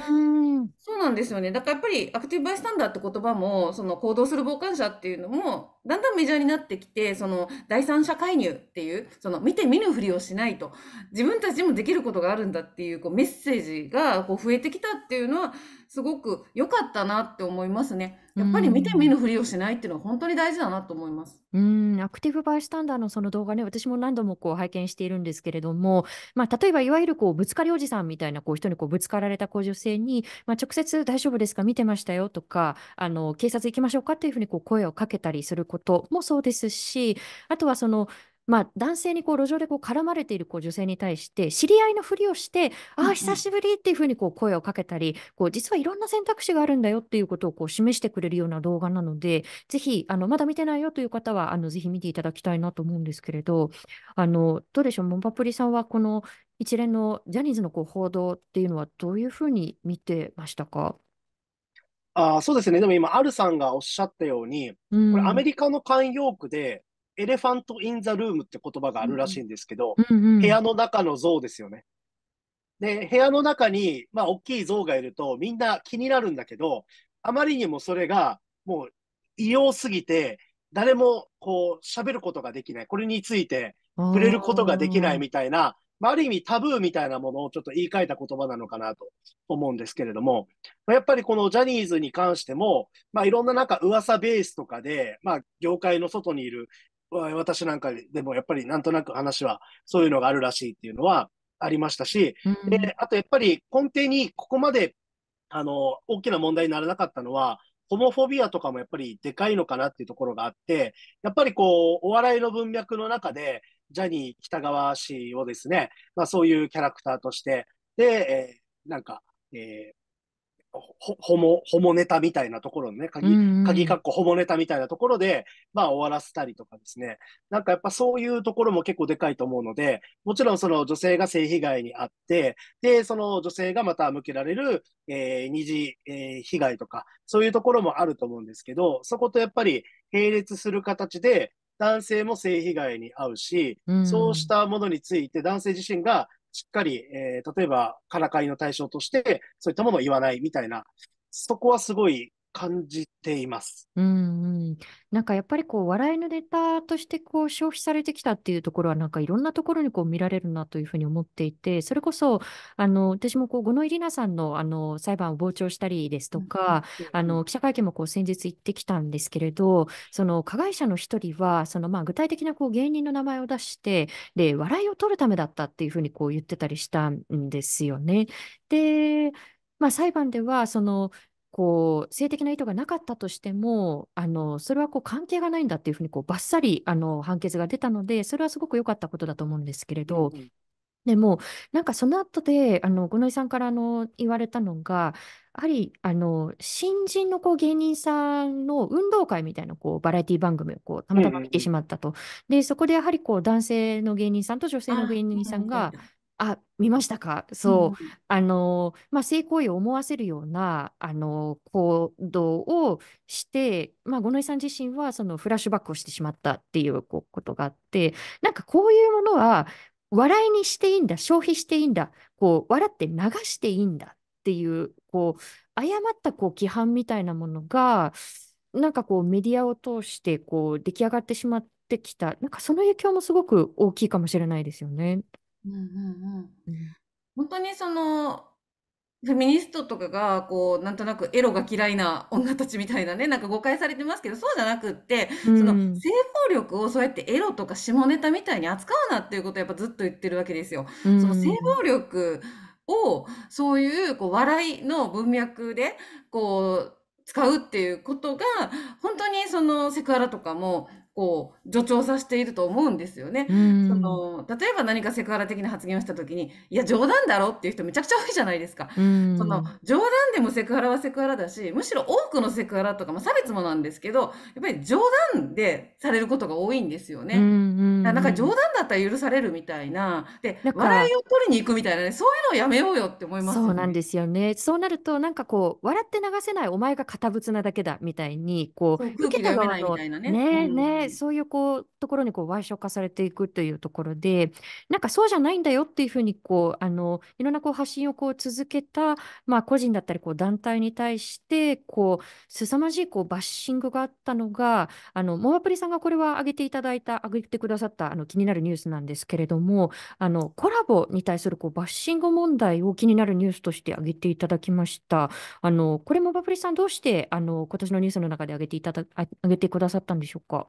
そうなんですよねだからやっぱりアクティブバイスタンダーって言葉もその行動する傍観者っていうのもだんだんメジャーになってきてその第三者介入っていうその見て見ぬふりをしないと自分たちもできることがあるんだっていうこうメッセージがこう増えてきたっていうのはすごく良かったなって思いますね。やっぱり見て見ぬふりをしないっていうのは本当に大事だなと思います。うん、アクティブバイスタンダーのその動画ね、私も何度もこう拝見しているんですけれども、まあ、例えばいわゆるこうぶつかりおじさんみたいなこう人にこうぶつかられたこう女性に、まあ、直接大丈夫ですか見てましたよとか、あの警察行きましょうかっていうふうにこう声をかけたりすることもそうですし、あとはそのまあ、男性にこう路上でこう絡まれているこう女性に対して知り合いのふりをして「ああ久しぶり」っていうふうにこう声をかけたりこう実はいろんな選択肢があるんだよっていうことをこう示してくれるような動画なのでぜひあのまだ見てないよという方はあのぜひ見ていただきたいなと思うんですけれどあのどうでしょうモンパプリさんはこの一連のジャニーズのこう報道っていうのはどういうふうに見てましたかあそうですね、でも今、アルさんがおっしゃったように、これ、アメリカの慣用句で、エレファント・イン・ザ・ルームって言葉があるらしいんですけど、うんうんうん、部屋の中の像ですよね。で、部屋の中に、まあ、大きい像がいると、みんな気になるんだけど、あまりにもそれが、もう、異様すぎて、誰も、こう、喋ることができない。これについて、触れることができないみたいな、まあ、ある意味タブーみたいなものをちょっと言い換えた言葉なのかなと思うんですけれども、やっぱりこのジャニーズに関しても、まあ、いろんななんか噂ベースとかで、まあ、業界の外にいる私なんかでもやっぱりなんとなく話はそういうのがあるらしいっていうのはありましたし、うん、であとやっぱり根底にここまであの大きな問題にならなかったのは、ホモフォビアとかもやっぱりでかいのかなっていうところがあって、やっぱりこう、お笑いの文脈の中で、ジャニー喜多川氏をですね、まあそういうキャラクターとして、で、えー、なんか、えー、ホモ、ホモネタみたいなところのね、鍵、鍵っこホモネタみたいなところで、まあ終わらせたりとかですね。なんかやっぱそういうところも結構でかいと思うので、もちろんその女性が性被害にあって、で、その女性がまた向けられる、えー、二次、えー、被害とか、そういうところもあると思うんですけど、そことやっぱり並列する形で、男性も性被害に遭うし、そうしたものについて男性自身がしっかり、えー、例えば、からかいの対象として、そういったものを言わないみたいな、そこはすごい感じています。うん、うん、なんかやっぱりこう笑いのネタとしてこう消費されてきたっていうところはなんかいろんなところにこう見られるなというふうに思っていてそれこそあの私もこう五ノ井里奈さんのあの裁判を傍聴したりですとか、うん、あの記者会見もこう先日行ってきたんですけれどその加害者の一人はそのまあ具体的なこう芸人の名前を出してで笑いを取るためだったっていうふうにこう言ってたりしたんですよね。でまあ、裁判ではそのこう性的な意図がなかったとしてもあのそれはこう関係がないんだっていうふうにこうバッサリあの判決が出たのでそれはすごく良かったことだと思うんですけれど、うんでもなんかその後であの五ノ井さんからあの言われたのがやはりあの新人のこう芸人さんの運動会みたいなこうバラエティ番組をこうたまたま見てしまったと、うんでそこでやはりこう男性の芸人さんと女性の芸人さんがあ、見ましたか。そう。うん、あの、まあ、性行為を思わせるような、あの、行動をして、まあ、五ノ井さん自身は、そのフラッシュバックをしてしまったっていうことがあって、なんかこういうものは、笑いにしていいんだ、消費していいんだ、こう、笑って流していいんだっていう、こう、誤ったこう規範みたいなものが、なんかこう、メディアを通して、こう、出来上がってしまってきた、なんかその影響もすごく大きいかもしれないですよね。うんうん本当にその、フェミニストとかが、こう、なんとなくエロが嫌いな女たちみたいなね、なんか誤解されてますけど、そうじゃなくって、うその性暴力をそうやってエロとか下ネタみたいに扱うなっていうことをやっぱずっと言ってるわけですよ。うその性暴力を、そういうこう笑いの文脈で、こう、使うっていうことが、本当にそのセクハラとかもこう助長させていると思うんですよね。その例えば何かセクハラ的な発言をした時に「いや冗談だろ」っていう人めちゃくちゃ多いじゃないですか。その冗談でもセクハラはセクハラだしむしろ多くのセクハラとか、まあ、差別もなんですけどやっぱり冗談でされることが多いんですよね。なんか冗談だったら許されるみたいなで笑いを取りに行くみたいな、ね、そういうのをやめようよって思います、ね、そうなんですよね。そうなるとなんかこう笑って流せないお前が堅物なだけだみたいにこう受けたいなねね。ねで、そういうこうところにこう、矮小化されていくというところで、なんかそうじゃないんだよっていうふうに、こう、あの、いろんなこう発信をこう続けた、まあ、個人だったり、こう、団体に対して、こう、凄まじいこうバッシングがあったのが、あの、モアプリさんがこれは挙げていただいた、挙げてくださった、あの、気になるニュースなんですけれども、あの、コラボに対するこうバッシング問題を気になるニュースとして挙げていただきました。あの、これもバプリさんどうして、あの、今年のニュースの中で挙げていただ、挙げてくださったんでしょうか。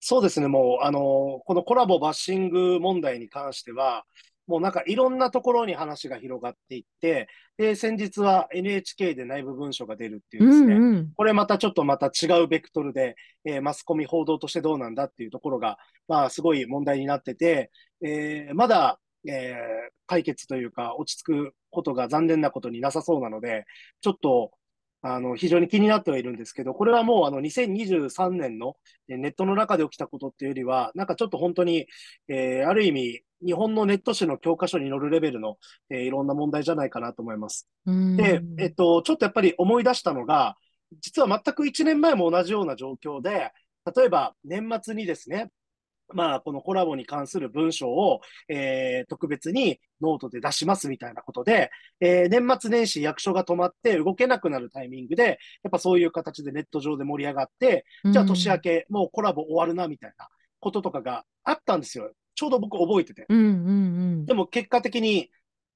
そうですね、もう、あの、このコラボバッシング問題に関しては、もうなんかいろんなところに話が広がっていって、で、先日は NHK で内部文書が出るっていうですね、うんうん、これまたちょっとまた違うベクトルで、えー、マスコミ報道としてどうなんだっていうところが、まあすごい問題になってて、えー、まだ、えー、解決というか落ち着くことが残念なことになさそうなので、ちょっとあの、非常に気になってはいるんですけど、これはもうあの2023年のネットの中で起きたことっていうよりは、なんかちょっと本当に、えー、ある意味、日本のネット誌の教科書に載るレベルの、えー、いろんな問題じゃないかなと思います。で、えっと、ちょっとやっぱり思い出したのが、実は全く1年前も同じような状況で、例えば年末にですね、まあ、このコラボに関する文章を、えー、特別にノートで出しますみたいなことで、えー、年末年始役所が止まって動けなくなるタイミングで、やっぱそういう形でネット上で盛り上がって、じゃあ年明け、もうコラボ終わるなみたいなこととかがあったんですよ。ちょうど僕覚えてて。うんうんうん、でも結果的に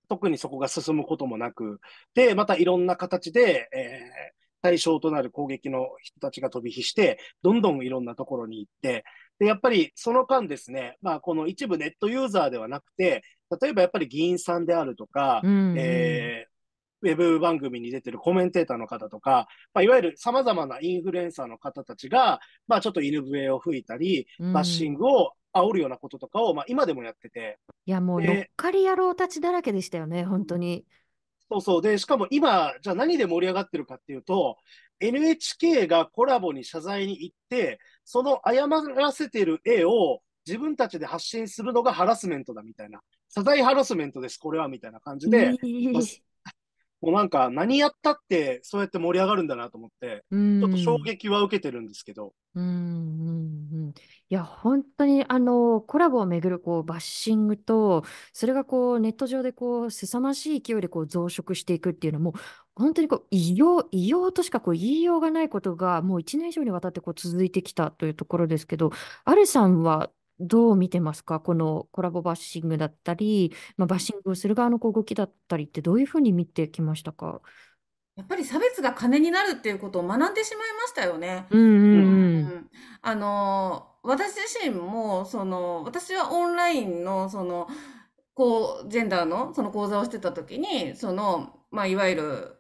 特にそこが進むこともなく、で、またいろんな形で、えー、対象となる攻撃の人たちが飛び火して、どんどんいろんなところに行って、で、やっぱりその間ですね、まあ、この一部ネットユーザーではなくて、例えばやっぱり議員さんであるとか、うん、えーウェブ番組に出てるコメンテーターの方とか、まあ、いわゆるさまざまなインフルエンサーの方たちが、まあ、ちょっと犬笛を吹いたり、バッシングを煽るようなこととかを、まあ、今でもやってて。いや、もう、乗っかり野郎たちだらけでしたよね、本当に。そうそう。で、しかも今、じゃあ何で盛り上がってるかっていうと、NHK がコラボに謝罪に行って、その謝らせてる絵を自分たちで発信するのがハラスメントだみたいな、謝罪ハラスメントです、これはみたいな感じで、もうなんか何やったってそうやって盛り上がるんだなと思って、ちょっと衝撃は受けてるんですけど。うんうんうん、いや本当にあのコラボをめぐるこうバッシングとそれがこうネット上でこう凄まじい勢いでこう増殖していくっていうのも本当にこう異様異様としかこう言いようがないことがもう1年以上にわたってこう続いてきたというところですけどアレさんはどう見てますかこのコラボバッシングだったり、まあ、バッシングをする側の動きだったりってどういうふうに見てきましたかやっぱり差別が金になるっていうことを学んでしまいましたよね。あの私自身もその私はオンラインのそのこうジェンダーのその講座をしてた時にその、まあ、いわゆる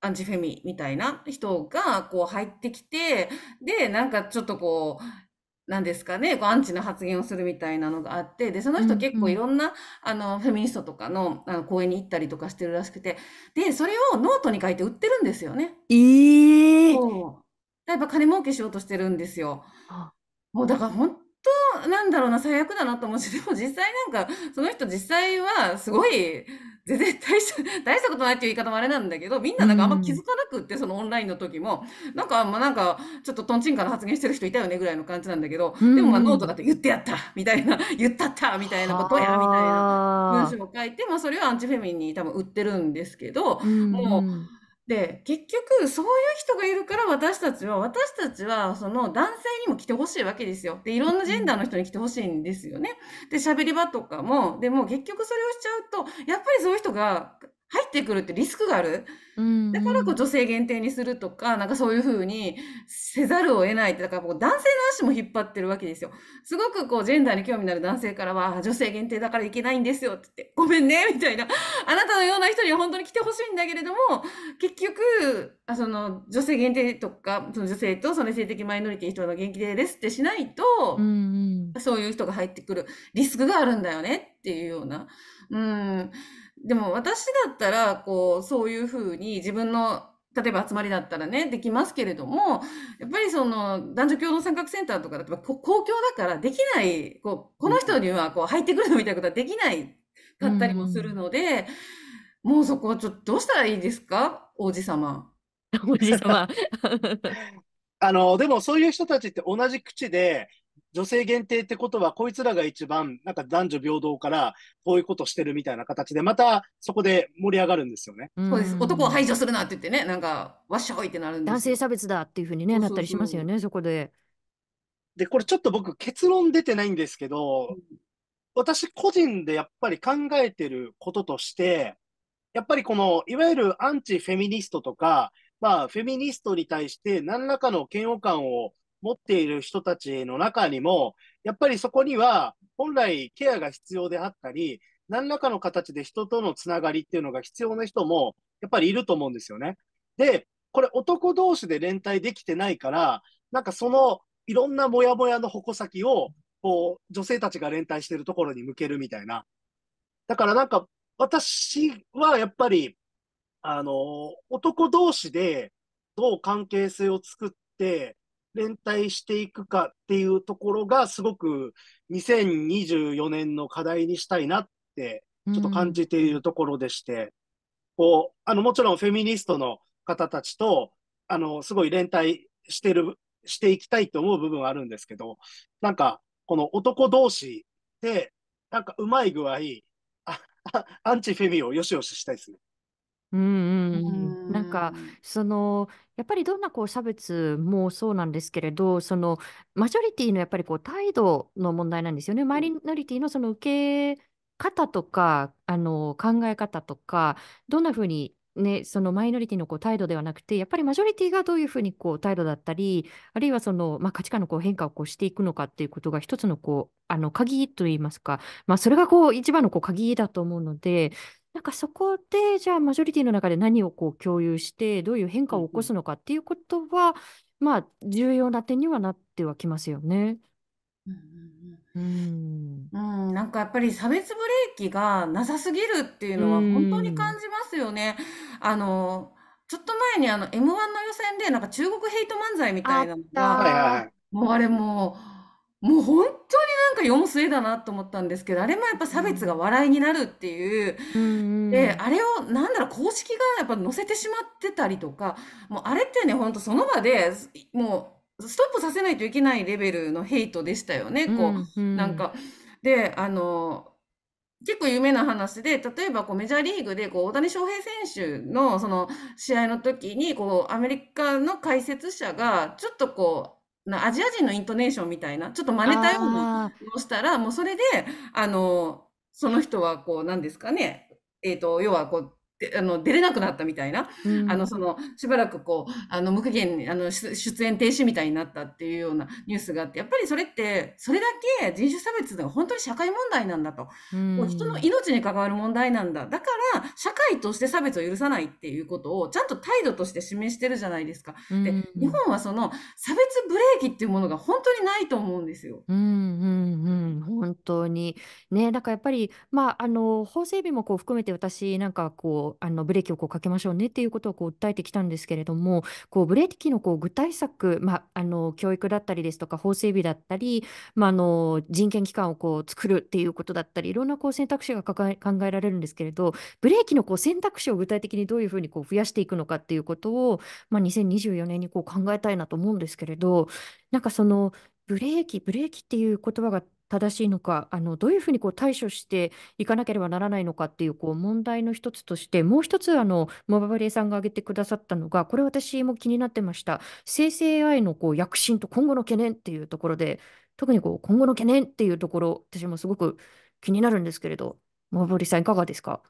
アンチフェミみたいな人がこう入ってきてでなんかちょっとこうなんですかね、こうアンチの発言をするみたいなのがあって、で、その人結構いろんな、あの、フェミニストとかの、あの、講演に行ったりとかしてるらしくて、で、それをノートに書いて売ってるんですよね。ええそう。やっぱ金儲けしようとしてるんですよ。もうだから本当、なんだろうな、最悪だなと思うし、でも実際なんか、その人実際はすごい、全然大した大したことないっていう言い方もあれなんだけどみんななんかあんま気づかなくって、そのオンラインの時もなんかまなんかちょっととんちんかな発言してる人いたよねぐらいの感じなんだけど、でもまあノートだって言ってやったみたいな 言ったったみたいなことやみたいな文章を書いて、まあ、それはアンチフェミニに多分売ってるんですけど、もう。で、結局、そういう人がいるから私たちは、私たちは、その男性にも来てほしいわけですよ。で、いろんなジェンダーの人に来てほしいんですよね。で、喋り場とかも、でも結局それをしちゃうと、やっぱりそういう人が入ってくるってリスクがある、うんうん、だからこう女性限定にするとかなんかそういうふうにせざるを得ないってだからこう男性の足も引っ張ってるわけですよすごくこうジェンダーに興味のある男性からは女性限定だからいけないんですよって言ってごめんねみたいなあなたのような人には本当に来てほしいんだけれども結局あその女性限定とかその女性とその性的マイノリティ人の元気でですってしないと、うんうん、そういう人が入ってくるリスクがあるんだよねっていうような。うんでも私だったら、こう、そういうふうに自分の、例えば集まりだったらね、できますけれども、やっぱりその、男女共同参画センターとかだと、公共だからできない、こう、この人にはこう入ってくるみたいなことはできないかったりもするので、うん、もうそこはちょっとどうしたらいいですか王子様。王子様。あの、でもそういう人たちって同じ口で、女性限定ってことは、こいつらが一番、なんか男女平等から、こういうことしてるみたいな形で、またそこで盛り上がるんですよね。そうです。男を排除するなって言ってね、なんか、わっしょいってなるんです男性差別だっていうふうにね、なったりしますよね、そこで。で、これちょっと僕、結論出てないんですけど、私個人でやっぱり考えてることとして、やっぱりこの、いわゆるアンチフェミニストとか、まあ、フェミニストに対して何らかの嫌悪感を持っている人たちの中にも、やっぱりそこには本来ケアが必要であったり、何らかの形で人とのつながりっていうのが必要な人もやっぱりいると思うんですよね。で、これ男同士で連帯できてないから、なんかそのいろんなモヤモヤの矛先をこう女性たちが連帯してるところに向けるみたいな。だからなんか私はやっぱり、あの、男同士でどう関係性を作って、連帯していくかっていうところがすごく2024年の課題にしたいなってちょっと感じているところでして、うん、こうあのもちろんフェミニストの方たちとあのすごい連帯してるしていきたいと思う部分はあるんですけどなんかこの男同士でなんかうまい具合アンチフェミをよしよししたいですね。うんうんうん、なんかそのやっぱりどんなこう差別もそうなんですけれどそのマジョリティのやっぱりこう態度の問題なんですよねマイノリティのその受け方とかあの考え方とかどんなふうにね、そのマイノリティのこう態度ではなくて、やっぱりマジョリティがどういうふうにこう態度だったり、あるいはその、まあ、価値観のこう変化をこうしていくのかっていうことが一つのこうあの鍵といいますか、まあ、それがこう一番のこう鍵だと思うので、なんかそこで、じゃあ、マジョリティの中で何をこう共有して、どういう変化を起こすのかっていうことは、まあ、重要な点にはなってはきますよね。うんうんうん、なんかやっぱり差別ブレーキがなさすぎるっていうのは本当に感じますよね。あの、ちょっと前にあの M1 の予選でなんか中国ヘイト漫才みたいなのが、もうあれもう、もう本当になんか世も末だなと思ったんですけど、あれもやっぱ差別が笑いになるっていう。うんで、あれをなんだろう、公式がやっぱ載せてしまってたりとか、もうあれってね、ほんとその場で、もうストップさせないといけないレベルのヘイトでしたよね、うこんうなんか、で、あの、結構有名な話で、例えばこうメジャーリーグでこう大谷翔平選手のその試合の時にこうアメリカの解説者がちょっとこうなアジア人のイントネーションみたいなちょっと真似たようなをしたらもうそれであのその人はこう何ですかねえっ、ー、と要はこうあの出れなくなったみたいな、うん、あのそのしばらくこうあの無期限あの出演停止みたいになったっていうようなニュースがあってやっぱりそれってそれだけ人種差別が本当に社会問題なんだと、うん、人の命に関わる問題なんだだ社会として差別を許さないっていうことをちゃんと態度として示してるじゃないですか。うんで日本はその差別ブレーキっていうものが本当にないと思うんですよ。うんうんうん、本当に。ね、だからやっぱり、まあ、あの法整備もこう含めて私なんかこうあのブレーキをこうかけましょうねっていうことをこう訴えてきたんですけれどもこうブレーキのこう具体策、まあ、あの教育だったりですとか法整備だったり、まあ、あの人権機関をこう作るっていうことだったりいろんなこう選択肢が考えられるんですけれどブレー益のこう選択肢を具体的にどういうふうにこう増やしていくのかっていうことを、まあ、2024年にこう考えたいなと思うんですけれど、なんかそのブレーキ、ブレーキっていう言葉が正しいのか、あのどういうふうにこう対処していかなければならないのかっていうこう問題の一つとして、もう一つあの、モババレーさんが挙げてくださったのが、これ私も気になってました、生成 AI のこう躍進と今後の懸念っていうところで、特にこう今後の懸念っていうところ、私もすごく気になるんですけれど、モババレーさん、いかがですか。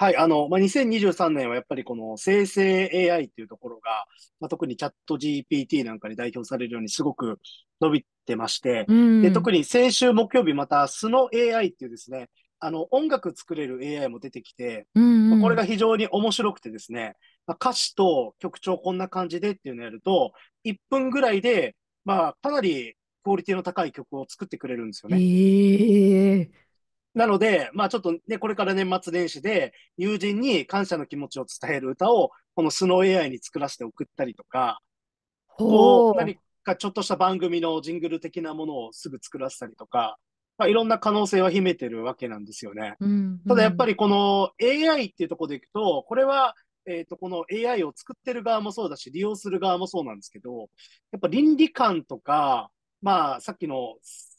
はい、あの、まあ、2023年はやっぱりこの生成 AI っていうところが、まあ、特にチャット GPT なんかに代表されるようにすごく伸びてまして、うん、で特に先週木曜日また素の AI っていうですね、あの、音楽作れる AI も出てきて、うんうん、これが非常に面白くてですね、まあ、歌詞と曲調こんな感じでっていうのをやると、1分ぐらいで、まあ、かなりクオリティの高い曲を作ってくれるんですよね。えーなので、まあちょっとね、これから年末年始で、友人に感謝の気持ちを伝える歌を、このスノー AI に作らせて送ったりとか、こう、何かちょっとした番組のジングル的なものをすぐ作らせたりとか、まあ、いろんな可能性は秘めてるわけなんですよね。うんうん、ただやっぱりこの AI っていうところでいくと、これは、えっ、ー、と、この AI を作ってる側もそうだし、利用する側もそうなんですけど、やっぱ倫理観とか、まあ、さっきの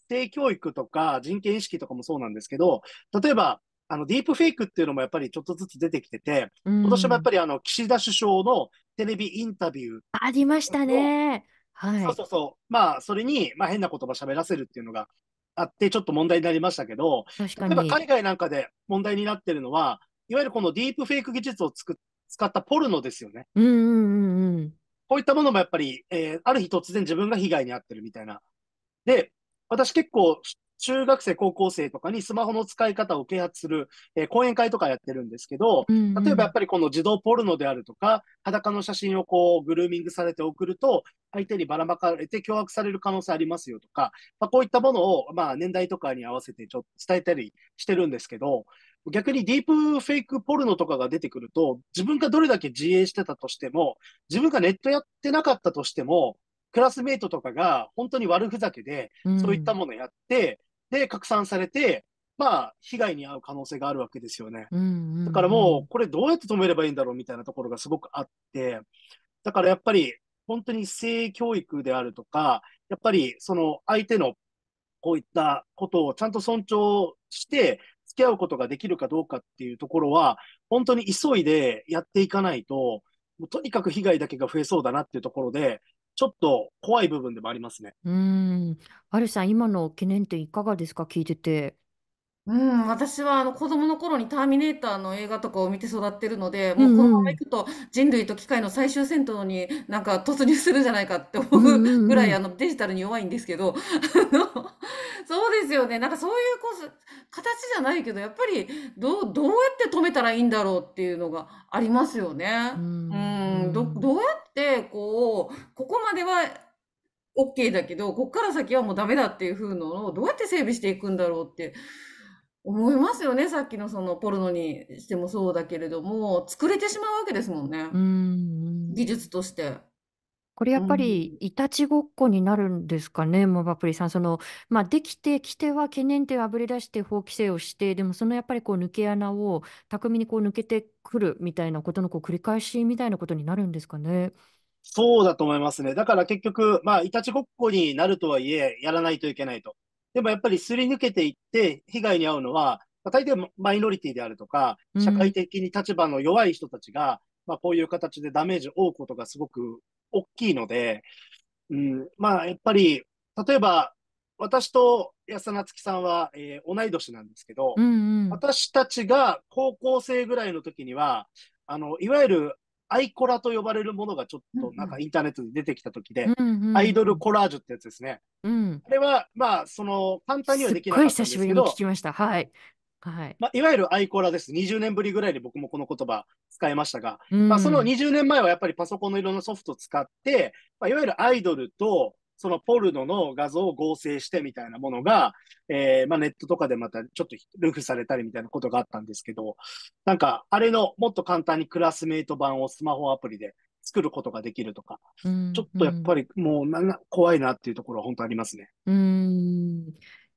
性教育とか人権意識とかもそうなんですけど、例えば、あの、ディープフェイクっていうのもやっぱりちょっとずつ出てきてて、今年もやっぱりあの、岸田首相のテレビインタビュー。ありましたね。はい。そうそうそう。まあ、それに、まあ、変な言葉喋らせるっていうのがあって、ちょっと問題になりましたけど、例えば海外なんかで問題になってるのは、いわゆるこのディープフェイク技術をつく使ったポルノですよね。うんうんうんうん。こういったものもやっぱり、えー、ある日突然自分が被害に遭ってるみたいな。で、私結構、中学生、高校生とかにスマホの使い方を啓発する、えー、講演会とかやってるんですけど、うんうん、例えばやっぱりこの児童ポルノであるとか、裸の写真をこうグルーミングされて送ると、相手にばらまかれて脅迫される可能性ありますよとか、まあ、こういったものを、まあ、年代とかに合わせてちょっと伝えたりしてるんですけど、逆にディープフェイクポルノとかが出てくると、自分がどれだけ自衛してたとしても、自分がネットやってなかったとしても、クラスメートとかが本当に悪ふざけで、そういったものやって、うん、で、拡散されて、まあ、被害に遭う可能性があるわけですよね。だからもう、これどうやって止めればいいんだろうみたいなところがすごくあって、だからやっぱり、本当に性教育であるとか、やっぱりその相手のこういったことをちゃんと尊重して、付き合うことができるかどうかっていうところは、本当に急いでやっていかないと、もうとにかく被害だけが増えそうだなっていうところで、ちょっと怖い部分でもありますね。うん。アルさん、今の懸念点いかがですか聞いてて。うん、私はあの子供の頃にターミネーターの映画とかを見て育ってるので、もうこのまうまいん。くと人類と機械の最終戦闘になんか突入するじゃないかって思うぐらいあのデジタルに弱いんですけど、あの、そうですよね。なんかそういうこう、形じゃないけど、やっぱりどう、どうやって止めたらいいんだろうっていうのがありますよね。うん、ど、どうやってこう、ここまでは OK だけど、こっから先はもうダメだっていう風のをどうやって整備していくんだろうって。思いますよねさっきのそのポルノにしてもそうだけれども作れてしまうわけですもんね、うん、技術として。これやっぱりいたちごっこになるんですかね、うん、モバプリさん。その、まあ、できてきては懸念点をあぶり出して法規制をして、でもそのやっぱりこう抜け穴を巧みにこう抜けてくるみたいなことのこう繰り返しみたいなことになるんですかね。そうだと思いますね。だから結局、まあ、いたちごっこになるとはいえ、やらないといけないと。でもやっぱりすり抜けていって被害に遭うのは、まあ、大抵マイノリティであるとか、社会的に立場の弱い人たちが、うん、まあ、こういう形でダメージを負うことがすごく大きいので、うん、まあやっぱり、例えば私と安田樹さんは、えー、同い年なんですけど、うんうん、私たちが高校生ぐらいの時には、あのいわゆるアイコラと呼ばれるものがちょっとなんかインターネットで出てきた時で、うんうん、アイドルコラージュってやつですね。うん、あれはまあその簡単にはできなかったんですけど、聞きました。はい。はいまあ、いわゆるアイコラです。20年ぶりぐらいに僕もこの言葉使いましたが、うん、まあ、その20年前はやっぱりパソコンのいろんなソフトを使って、まあ、いわゆるアイドルとそのポルノの画像を合成してみたいなものが、えー、まあ、ネットとかでまたちょっとルフされたりみたいなことがあったんですけど、なんか、あれのもっと簡単にクラスメイト版をスマホアプリで作ることができるとか、うん、ちょっとやっぱりもうな怖いなっていうところは本当ありますね。うん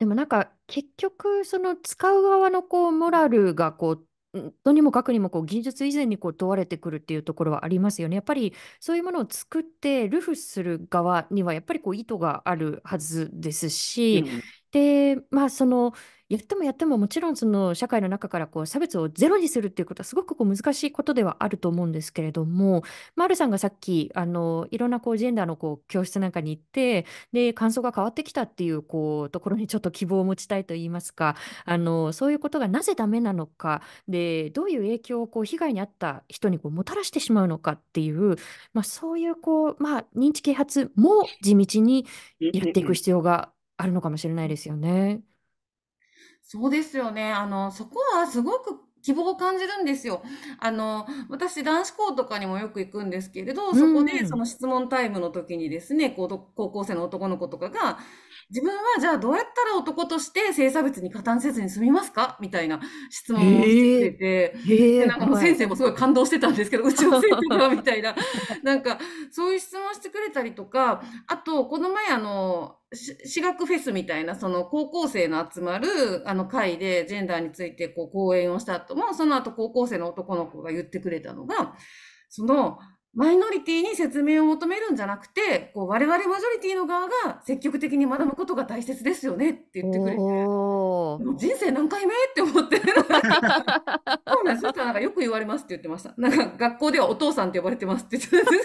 でもなんか結局その使う側のこうモラルがこうとにもかくにもこう技術以前にこう問われてくるっていうところはありますよね。やっぱりそういうものを作ってルフする側にはやっぱりこう意図があるはずですし、うん、で、まあ、その、やってもやっても、もちろんその社会の中からこう差別をゼロにするっていうことはすごくこう難しいことではあると思うんですけれども、マあ、さんがさっき、あの、いろんなこうジェンダーのこう教室なんかに行って、で、感想が変わってきたっていうこうところにちょっと希望を持ちたいと言いますか、あの、そういうことがなぜダメなのか、で、どういう影響をこう被害に遭った人にこうもたらしてしまうのかっていう、まあ、そういうこう、まあ、認知啓発も地道にやっていく必要があるのかもしれないですよね。そうですよね。あの、そこはすごく希望を感じるんですよ。あの、私、男子校とかにもよく行くんですけれど、そこでその質問タイムの時にですね、高校生の男の子とかが、自分はじゃあどうやったら男として性差別に加担せずに済みますかみたいな質問をしてて、えーえー、なんかもう先生もすごい感動してたんですけど、うちの先生はみたいな、なんかそういう質問してくれたりとか、あと、この前あの、私学フェスみたいな、その高校生の集まるあの会でジェンダーについてこう講演をした後も、その後高校生の男の子が言ってくれたのが、そのマイノリティに説明を求めるんじゃなくて、こう我々マジョリティの側が積極的に学ぶことが大切ですよねって言ってくれて、人生何回目って思って、そうなんですよ。なんかよく言われますって言ってました。なんか学校ではお父さんって呼ばれてますって言ってたんで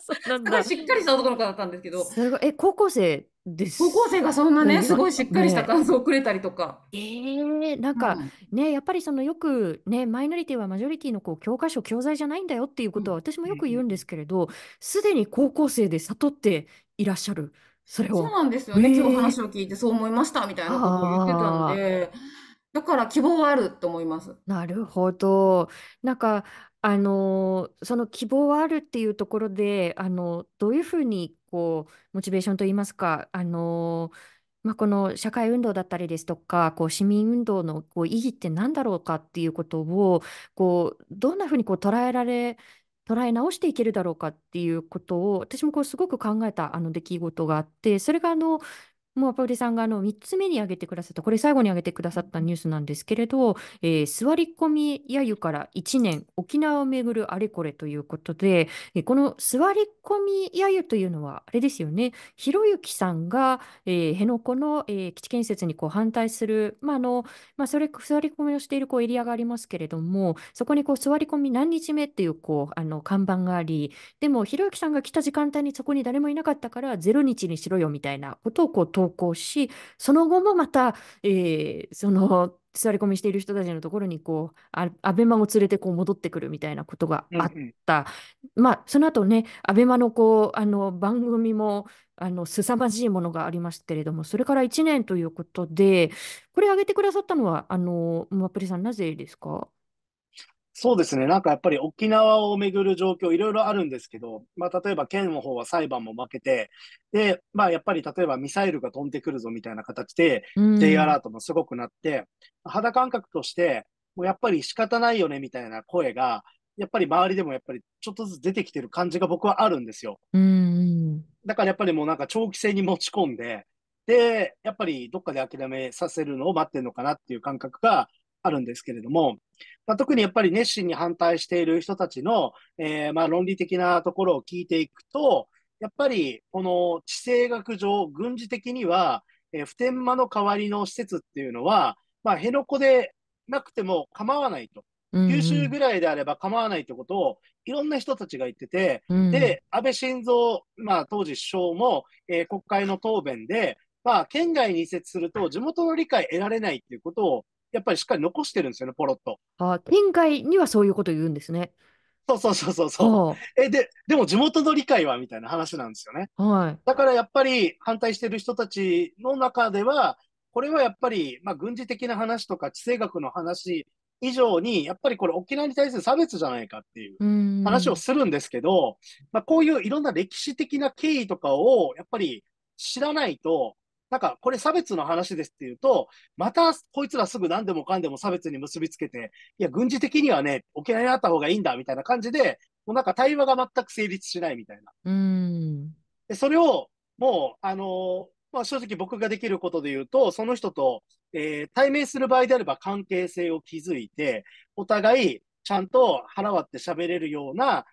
すけど、しっかりした男の子だったんですけど。それえ高校生です。高校生がそんなね、すごいしっかりした感想をくれたりとか。えー、なんか、うん、ね、やっぱりそのよくね、マイノリティはマジョリティのこう教科書、教材じゃないんだよっていうことは私もよく言うんですけれど、すで、うん、に高校生で悟っていらっしゃる、それを。そうなんですよね、えー、今日話を聞いてそう思いましたみたいなことを言ってたんで、だから希望はあると思います。なるほど。なんか、あのその希望はあるっていうところで、あのどういうふうにこうモチベーションといいますか、あのまあ、この社会運動だったりですとか、こう市民運動のこう意義って何だろうかっていうことをこうどんなふうにこう捉えられ捉え直していけるだろうかっていうことを私もこうすごく考えたあの出来事があってそれがあのもうパブリさんがあの3つ目に挙げてくださった、これ最後に挙げてくださったニュースなんですけれど、えー、座り込みやゆから1年、沖縄をめぐるあれこれということで、えー、この座り込みやゆというのは、あれですよね、ひろゆきさんが、えー、辺野古の、えー、基地建設にこう反対する、まああのまあ、それ座り込みをしているこうエリアがありますけれども、そこにこう座り込み何日目っていうこうあの看板があり、でもひろゆきさんが来た時間帯にそこに誰もいなかったから、0日にしろよみたいなことをこう投稿し、その後もまた、えー、その、座り込みしている人たちのところにこうあアベマを連れてこう戻ってくるみたいなことがあった、うんうん、まあその後ねアベマのこうあの番組もあの凄まじいものがありましたけれどもそれから1年ということでこれ挙げてくださったのはあのマプリさんなぜですかそうですね、なんかやっぱり沖縄をめぐる状況、いろいろあるんですけど、まあ、例えば県の方は裁判も負けて、でまあ、やっぱり例えばミサイルが飛んでくるぞみたいな形で、J アラートもすごくなって、肌感覚として、もうやっぱり仕方ないよねみたいな声が、やっぱり周りでもやっぱりちょっとずつ出てきてる感じが僕はあるんですよ。うんだからやっぱりもうなんか長期戦に持ち込んで、で、やっぱりどっかで諦めさせるのを待ってるのかなっていう感覚が、あるんですけれども、まあ、特にやっぱり熱心に反対している人たちの、えー、まあ論理的なところを聞いていくと、やっぱりこの地政学上、軍事的には、えー、普天間の代わりの施設っていうのは、まあ、辺野古でなくても構わないと。九州ぐらいであれば構わないってことをいろんな人たちが言ってて、うん、で、安倍晋三、まあ、当時首相も、えー、国会の答弁で、まあ、県外に移設すると地元の理解得られないっていうことをやっぱりしっかり残してるんですよね、ポロッと。あ天会にはそういうこと言うんですね。そうそうそうそうそう。え、で、でも地元の理解はみたいな話なんですよね。はい。だからやっぱり反対してる人たちの中では、これはやっぱり、まあ、軍事的な話とか地政学の話以上に、やっぱりこれ沖縄に対する差別じゃないかっていう話をするんですけど、まあ、こういういろんな歴史的な経緯とかをやっぱり知らないと、なんか、これ差別の話ですって言うと、またこいつらすぐ何でもかんでも差別に結びつけて、いや、軍事的にはね、沖縄にあった方がいいんだ、みたいな感じで、もうなんか対話が全く成立しないみたいな。うん。で、それを、もう、あのー、まあ、正直僕ができることで言うと、その人と、えー、対面する場合であれば関係性を築いて、お互いちゃんと腹割って喋れるような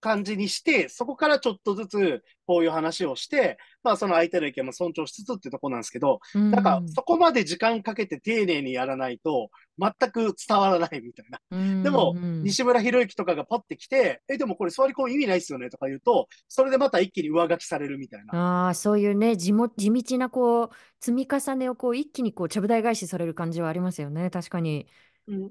感じにして、そこからちょっとずつこういう話をして、まあその相手の意見も尊重しつつっていうとこなんですけど、なんかそこまで時間かけて丁寧にやらないと全く伝わらないみたいな。でも、西村博之とかがパッて来て、え、でもこれ座り込む意味ないっすよねとか言うと、それでまた一気に上書きされるみたいな。ああ、そういうね、地も地道なこう、積み重ねをこう一気にこう、ちゃぶ台返しされる感じはありますよね、確かに。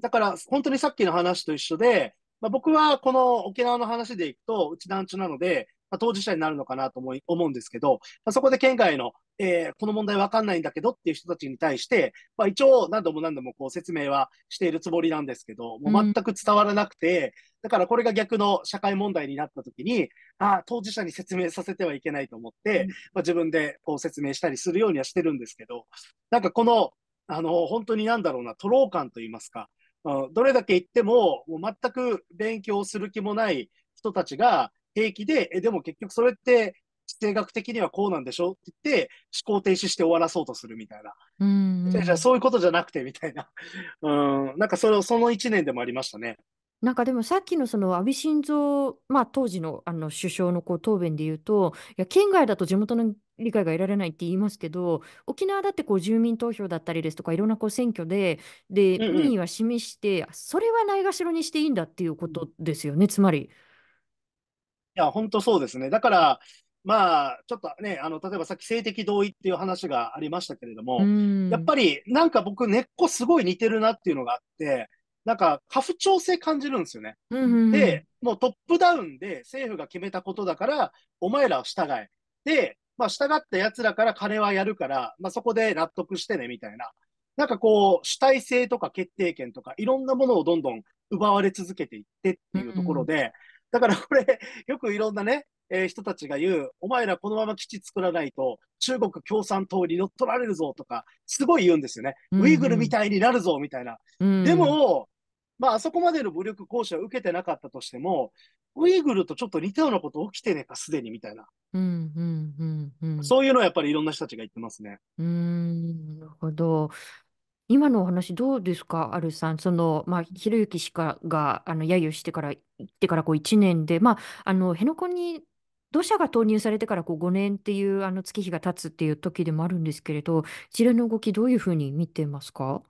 だから、本当にさっきの話と一緒で、まあ、僕はこの沖縄の話でいくと、うち団地なので、まあ、当事者になるのかなと思い思うんですけど、まあ、そこで県外の、えー、この問題わかんないんだけどっていう人たちに対して、まあ、一応何度も何度もこう説明はしているつもりなんですけど、もう全く伝わらなくて、うん、だからこれが逆の社会問題になった時に、ああ、当事者に説明させてはいけないと思って、うん、まあ、自分でこう説明したりするようにはしてるんですけど、なんかこの、あの、本当になんだろうな、トロー感と言いますか、どれだけ言っても、もう全く勉強する気もない人たちが平気で、え、でも結局それって、地政学的にはこうなんでしょって言って、思考停止して終わらそうとするみたいな。うん、じゃそういうことじゃなくてみたいな。うん、なんかそれその一年でもありましたね。なんかでもさっきのその安倍晋三、まあ、当時のあの首相のこう答弁で言うと、いや県外だと地元の理解が得られないって言いますけど沖縄だってこう住民投票だったりですとかいろんなこう選挙でで、う民意は示してそれはないがしろにしていいんだっていうことですよねつまり。いや本当そうですねだからまあ、ちょっとね、あの、例えばさっき性的同意っていう話がありましたけれども、やっぱりなんか僕根っこすごい似てるなっていうのがあって、なんか過不調性感じるんですよね。で、もうトップダウンで政府が決めたことだから、お前らは従え。で、まあ、従った奴らから金はやるから、まあ、そこで納得してね、みたいな。なんかこう、主体性とか決定権とか、いろんなものをどんどん奪われ続けていってっていうところで、うんうん、だからこれ、よくいろんなね、えー、人たちが言う、お前らこのまま基地作らないと、中国共産党に乗っ取られるぞとか、すごい言うんですよね。うんうん、ウイグルみたいになるぞみたいな。うんうん、でも、まあ、あそこまでの武力行使は受けてなかったとしても、ウイグルとちょっと似たようなこと起きてねか、すでにみたいな。うんうんうんうん、そういうのはやっぱりいろんな人たちが言ってますね。うんなるほど。今のお話どうですか、アルさん。その、まあ、ひろゆき氏かが、あの、揶揄してから、ってからこう1年で、まあ、あの、辺野古に土砂が投入されてからこう5年っていうあの月日が経つっていう時でもあるんですけれど、一連の動きどういうふうに見てますか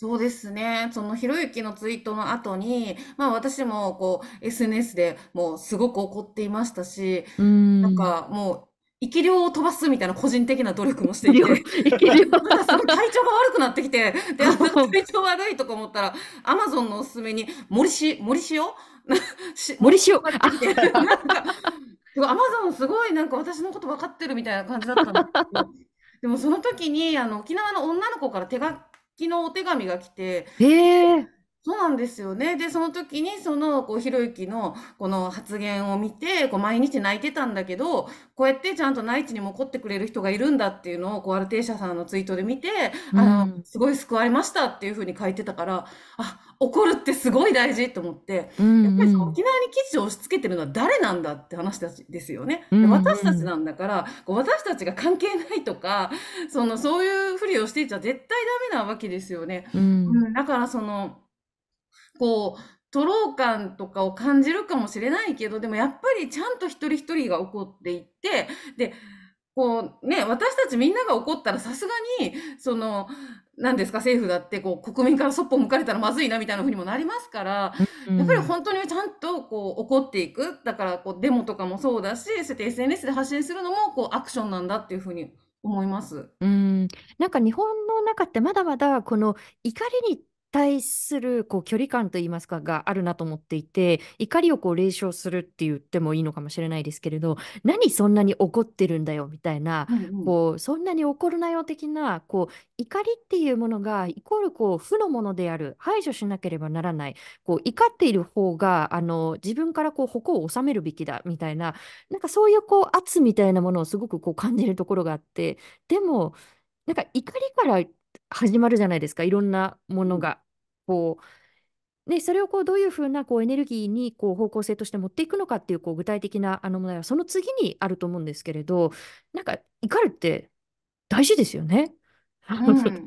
そうですね。そのひろゆきのツイートの後に、まあ私もこう SNS でもうすごく怒っていましたし、なんかもう、生霊を飛ばすみたいな個人的な努力もしていて、生きるよ。なんかすごい体調が悪くなってきて、で、あ、体調悪いとか思ったら、アマゾンのおすすめに、森し、森塩 し、森森塩。塩が出てきて、なんか、アマゾンすごいなんか私のこと分かってるみたいな感じだったんですけど、でもその時に、あの、沖縄の女の子から手が、昨日お手紙が来て、えーそうなんですよね。で、その時に、その、こう、ひろゆきの、この発言を見て、こう、毎日泣いてたんだけど、こうやってちゃんと内地にも怒ってくれる人がいるんだっていうのを、こう、アルテーシャさんのツイートで見て、うん、あの、すごい救われましたっていうふうに書いてたから、あ、怒るってすごい大事と思って、うんうん、やっぱりその沖縄に基地を押し付けてるのは誰なんだって話ですよね。うんうん、私たちなんだから、こう私たちが関係ないとか、その、そういうふりをしていちゃ絶対ダメなわけですよね。うん、だから、その、こう、徒労感とかを感じるかもしれないけど、でもやっぱりちゃんと一人一人が怒っていって、で、こうね、私たちみんなが怒ったらさすがに、その、何ですか、政府だってこう国民からそっぽ向かれたらまずいなみたいなふうにもなりますから、うんやっぱり本当にちゃんとこう怒っていく。だからこうデモとかもそうだし、そうやって SNS で発信するのもこうアクションなんだっていうふうに思います。うん、なんか日本の中ってまだまだこの怒りに対するこう距離感といいますかがあるなと思っていて怒りをこう冷笑するって言ってもいいのかもしれないですけれど何そんなに怒ってるんだよみたいな、うんうん、こうそんなに怒るなよ的なこう怒りっていうものがイコールこう負のものである排除しなければならないこう怒っている方があの自分からこう矛を収めるべきだみたいななんかそういうこう圧みたいなものをすごくこう感じるところがあってでもなんか怒りから始まるじゃないですか、いろんなものが。こうね、それをこうどういうふうなこうエネルギーにこう方向性として持っていくのかっていうこう具体的なあの問題はその次にあると思うんですけれどなんか怒るって大事ですよね。うん、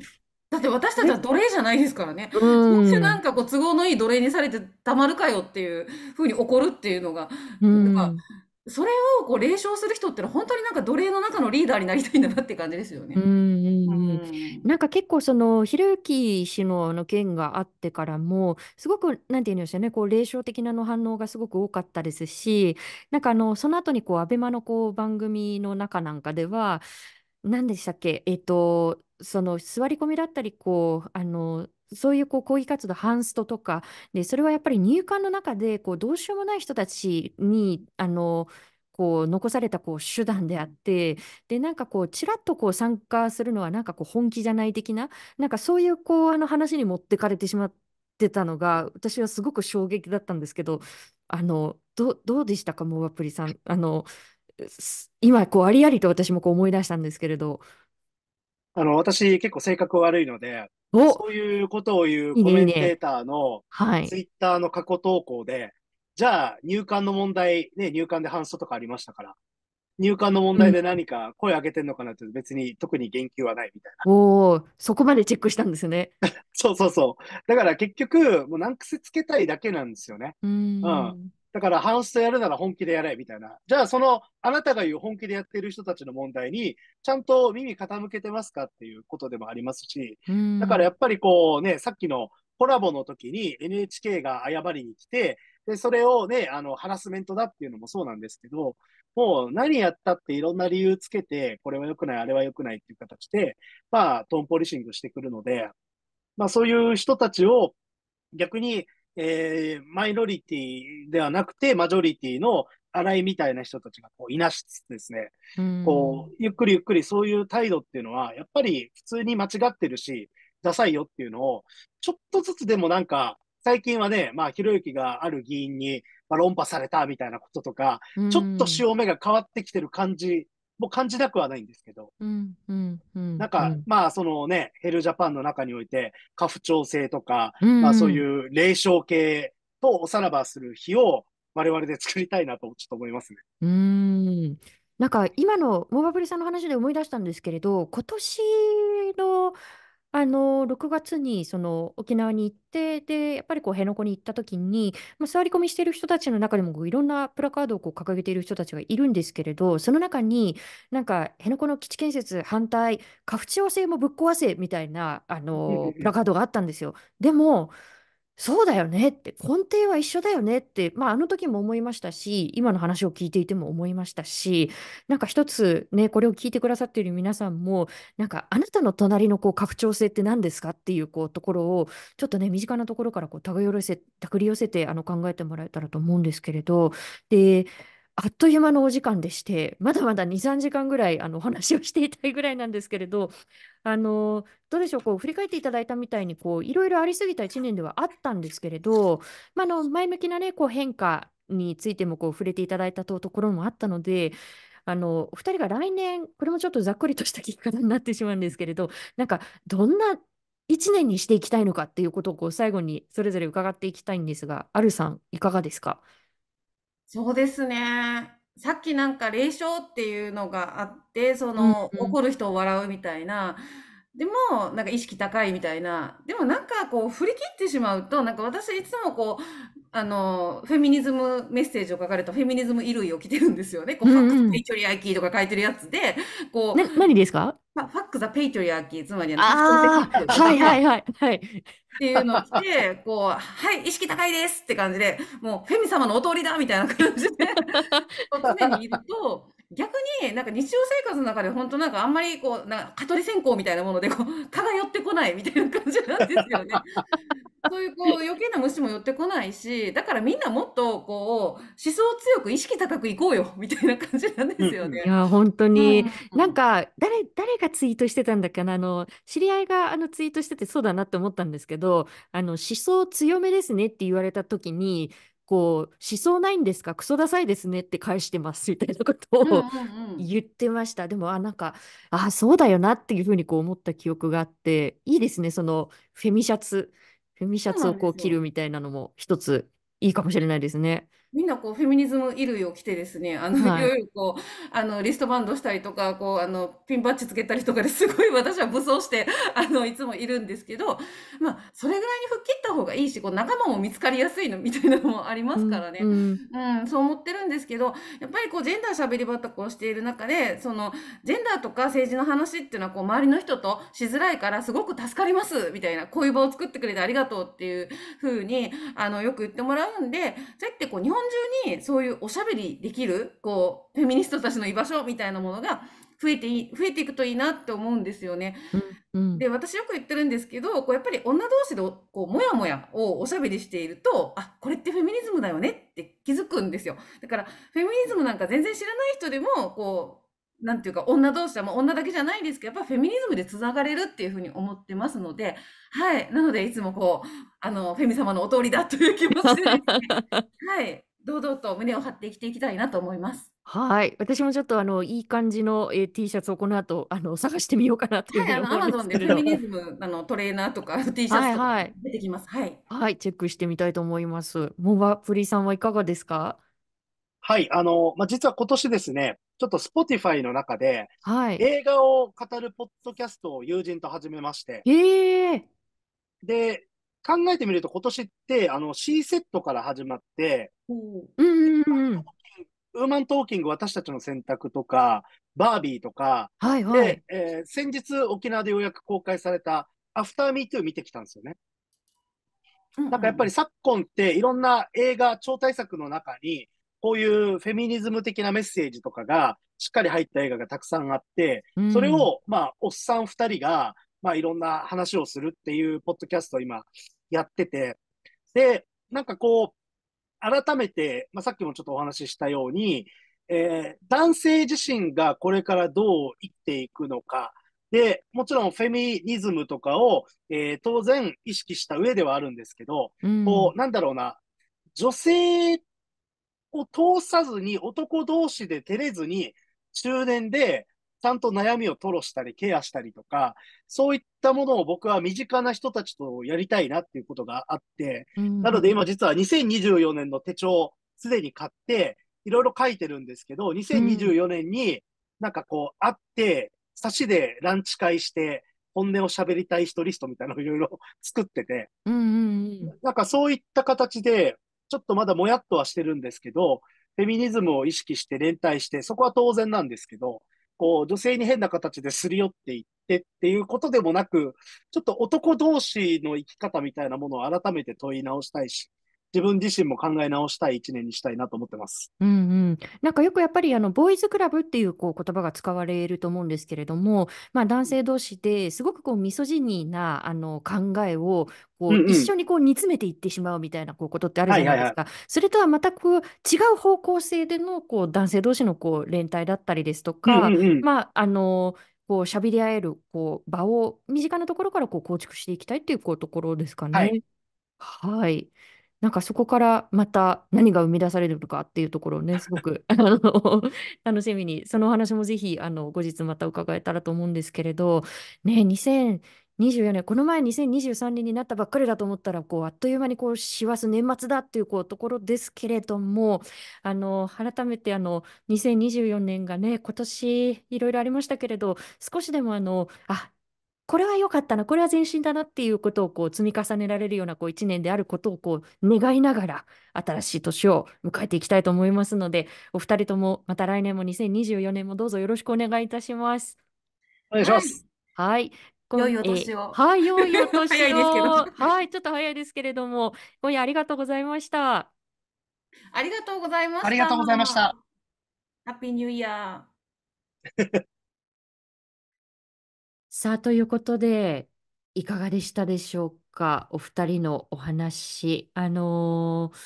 だって私たちは奴隷じゃないですからね。うん、なんかこう都合のいい奴隷にされてたまるかよっていうふうに怒るっていうのが、うん、なんかそれをこう冷笑する人ってのは本当になんか奴隷の中のリーダーになりたいんだなって感じですよね。うん、うん、なんか結構そのひろゆき氏のあの件があってからもすごくなんていうんでしょうねこう冷笑的なの反応がすごく多かったですしなんかあのその後にこうアベマのこう番組の中なんかでは何でしたっけえっ、とその座り込みだったりこうあのそういうこう抗議活動、ハンストとかで、それはやっぱり入管の中でこうどうしようもない人たちにあのこう残されたこう手段であってでなんかこうちらっとこう参加するのはなんかこう本気じゃない的ななんかそういうこうあの話に持ってかれてしまってたのが私はすごく衝撃だったんですけどあのどどうでしたかモバプリさんあの今こうありありと私もこう思い出したんですけれど。あの、私結構性格悪いので、おそういうことを言ういいコねメいンテーターのはい。ツイッターの過去投稿で、じゃあ入管の問題、ね、入管で反訴とかありましたから、入管の問題で何か声上げてんのかなって別に特に言及はないみたいな。おお、そこまでチェックしたんですね。そうそうそう。だから結局、もう難癖つけたいだけなんですよね。うん。だからハウスとやるなら本気でやれみたいな。じゃあそのあなたが言う本気でやってる人たちの問題にちゃんと耳傾けてますかっていうことでもありますし、だからやっぱりこうね、さっきのコラボの時に NHK が謝りに来て、で、それをね、あの、ハラスメントだっていうのもそうなんですけど、もう何やったっていろんな理由つけて、これは良くない、あれは良くないっていう形で、まあ、トンポリシングしてくるので、まあそういう人たちを逆にえー、マイノリティではなくて、マジョリティの荒井みたいな人たちがこういなしつつですね、こう、ゆっくりゆっくりそういう態度っていうのは、やっぱり普通に間違ってるし、ダサいよっていうのを、ちょっとずつでもなんか、最近はね、まあ、ひろゆきがある議員に、まあ、論破されたみたいなこととか、ちょっと潮目が変わってきてる感じも感じなくはないんですけど、うんうんなんか、まあそのね、ヘルジャパンの中において、家父長制とか、まあそういう霊障系とおさらばする日を我々で作りたいなとちょっと思いますね。うんなんか今のモバブリさんの話で思い出したんですけれど、今年のあの、6月にその沖縄に行って、で、やっぱりこう辺野古に行った時に、まあ、座り込みしてる人たちの中でもこういろんなプラカードをこう掲げている人たちがいるんですけれど、その中になんか辺野古の基地建設反対、フチ長製もぶっ壊せみたいなあのプラカードがあったんですよ。でもそうだよねって、根底は一緒だよねって、まあ、あの時も思いましたし、今の話を聞いていても思いましたし、なんか一つね、これを聞いてくださっている皆さんも、なんかあなたの隣のこう拡張性って何ですかっていうこうところを、ちょっとね、身近なところからこうたぐり寄せてあの考えてもらえたらと思うんですけれど、で、あっという間のお時間でして、まだまだ2、3時間ぐらいあのお話をしていたいぐらいなんですけれど、あのどうでしょう、こう振り返っていただいたみたいにこう、いろいろありすぎた1年ではあったんですけれど、まあ、の前向きな、ね、こう変化についてもこう触れていただいたところもあったので、あの2人が来年、これもちょっとざっくりとした聞き方になってしまうんですけれど、なんかどんな1年にしていきたいのかっていうことをこう最後にそれぞれ伺っていきたいんですが、あるさん、いかがですか。そうですね。さっきなんか霊障っていうのがあって、その、うんうん、怒る人を笑うみたいな、でも、なんか意識高いみたいな。でもなんかこう振り切ってしまうと、なんか私いつもこう、あの、フェミニズムメッセージを書かれたフェミニズム衣類を着てるんですよね。こう、うんうんファックザ・ペイトリアーキーとか書いてるやつで、こう、な何ですかまあ、ファックザ・ペイトリアーキー、つまりあの、ああ、はいはいはい、はい。っていうのを着て、こう、はい、意識高いですって感じで、もう、フェミ様のお通りだみたいな感じで 常にいると、逆になんか日常生活の中で本当なんかあんまりこう、なんか、蚊取り線香みたいなもので、こう、蚊が寄ってこないみたいな感じなんですよね。そういうこう余計な虫も寄ってこないし、だからみんなもっとこう思想強く意識高くいこうよみたいな感じなんですよね。いや本当に、なんか誰誰がツイートしてたんだっけなあの知り合いがあのツイートしててそうだなって思ったんですけど、あの思想強めですねって言われた時に。こう思想ないんですかクソダサいですねって返してますみたいなことを言ってました、うんうんうん、でもあなんかあそうだよなっていうふうにこう思った記憶があっていいですねそのフェミシャツミシャツをこう着るみたいなのも一ついいかもしれないですね。みんなこうフェミニズム衣類を着てですね、あの、はい、いろいろこう、あの、リストバンドしたりとか、こう、あの、ピンバッジつけたりとかですごい 私は武装して、あの、いつもいるんですけど、まあ、それぐらいに吹っ切った方がいいし、こう、仲間も見つかりやすいのみたいなのもありますからね。うん、うんうん、そう思ってるんですけど、やっぱりこう、ジェンダーしゃべりばたこをしている中で、その、ジェンダーとか政治の話っていうのは、こう、周りの人としづらいから、すごく助かります、みたいな、こういう場を作ってくれてありがとうっていうふうに、あの、よく言ってもらうんで、そうやってこう、日本中にそういうおしゃべりできる、こう、フェミニストたちの居場所みたいなものが増えてい、増えていくといいなって思うんですよね。うん、で、私よく言ってるんですけど、こう、やっぱり女同士で、こう、もやもやをおしゃべりしていると、あ、これってフェミニズムだよねって気づくんですよ。だから、フェミニズムなんか全然知らない人でも、こう、なんていうか、女同士は、もう女だけじゃないですけど、やっぱフェミニズムでつながれるっていうふうに思ってますので、はい。なので、いつもこう、あの、フェミ様のお通りだという気持ちで、はい。堂々と胸を張って生きていきたいなと思います。はい、私もちょっとあのいい感じの、えー、T シャツをこの後あの探してみようかなというふうに思いますはい、あの a m a z でフェミニズムあのトレーナーとか T シャツとか出てきます。はい、はい、はい、チェックしてみたいと思います。モバプリさんはいかがですか。はい、あのまあ実は今年ですね、ちょっと Spotify の中で、はい、映画を語るポッドキャストを友人と始めまして。ええー、で、考えてみると今年ってあの C セットから始まって、ウーマントーキング私たちの選択とか、バービーとか、はいはい、で、えー、先日沖縄でようやく公開されたアフターミートゥー見てきたんですよね。なんかやっぱり昨今っていろんな映画超大作の中に、こういうフェミニズム的なメッセージとかがしっかり入った映画がたくさんあって、それを、まあ、おっさん2人がまあ、いろんな話をするっていうポッドキャストを今やってて、で、なんかこう、改めて、まあ、さっきもちょっとお話ししたように、えー、男性自身がこれからどう生きていくのか、で、もちろんフェミニズムとかを、えー、当然意識した上ではあるんですけど、うん、こう、なんだろうな、女性を通さずに男同士で照れずに中年でちゃんと悩みを吐露したり、ケアしたりとか、そういったものを僕は身近な人たちとやりたいなっていうことがあって、うん、なので今実は2024年の手帳、すでに買って、いろいろ書いてるんですけど、2024年になんかこう会って、差しでランチ会して、本音を喋りたい人リストみたいなのをいろいろ作ってて、なんかそういった形で、ちょっとまだもやっとはしてるんですけど、フェミニズムを意識して連帯して、そこは当然なんですけど、こう、女性に変な形ですり寄っていってっていうことでもなく、ちょっと男同士の生き方みたいなものを改めて問い直したいし、自分自身も考え直したい1年にしたいなと思ってます。うんうん、なんかよくやっぱりあのボーイズクラブっていうこう言葉が使われると思うんですけれども、まあ、男性同士ですごくこうミソジニーなあの考えをこう、一緒にこう煮詰めていってしまうみたいなこうことってあるじゃないですか。それとはまたこう違う方向性でのこう男性同士のこう連帯だったりですとか、しゃうり合えるこう場を身近なところからこう構築していきたいっていうこうところですかね。はい、はいなんかそこからまた何が生み出されるのかっていうところをね、すごく あの楽しみに、そのお話もぜひあの後日また伺えたらと思うんですけれど、ね、2024年、この前2023年になったばっかりだと思ったら、こうあっという間にこう師走年末だっていうこうところですけれども、あの改めてあの2024年がね、今年いろいろありましたけれど、少しでもあの、あこれは良かったな、これは前進だなっていうことをこう積み重ねられるようなこう1年であることをこう願いながら、新しい年を迎えていきたいと思いますので、お二人ともまた来年も2024年もどうぞよろしくお願いいたします。お願いします。はい。良いお年を。はい、良いお年を。ですけど。はい、ちょっと早いですけれども、今夜ありがとうございました。ありがとうございました。ありがとうございました。ハッピーニューイヤー。さあ、ということで、いかがでしたでしょうか、お二人のお話。あのー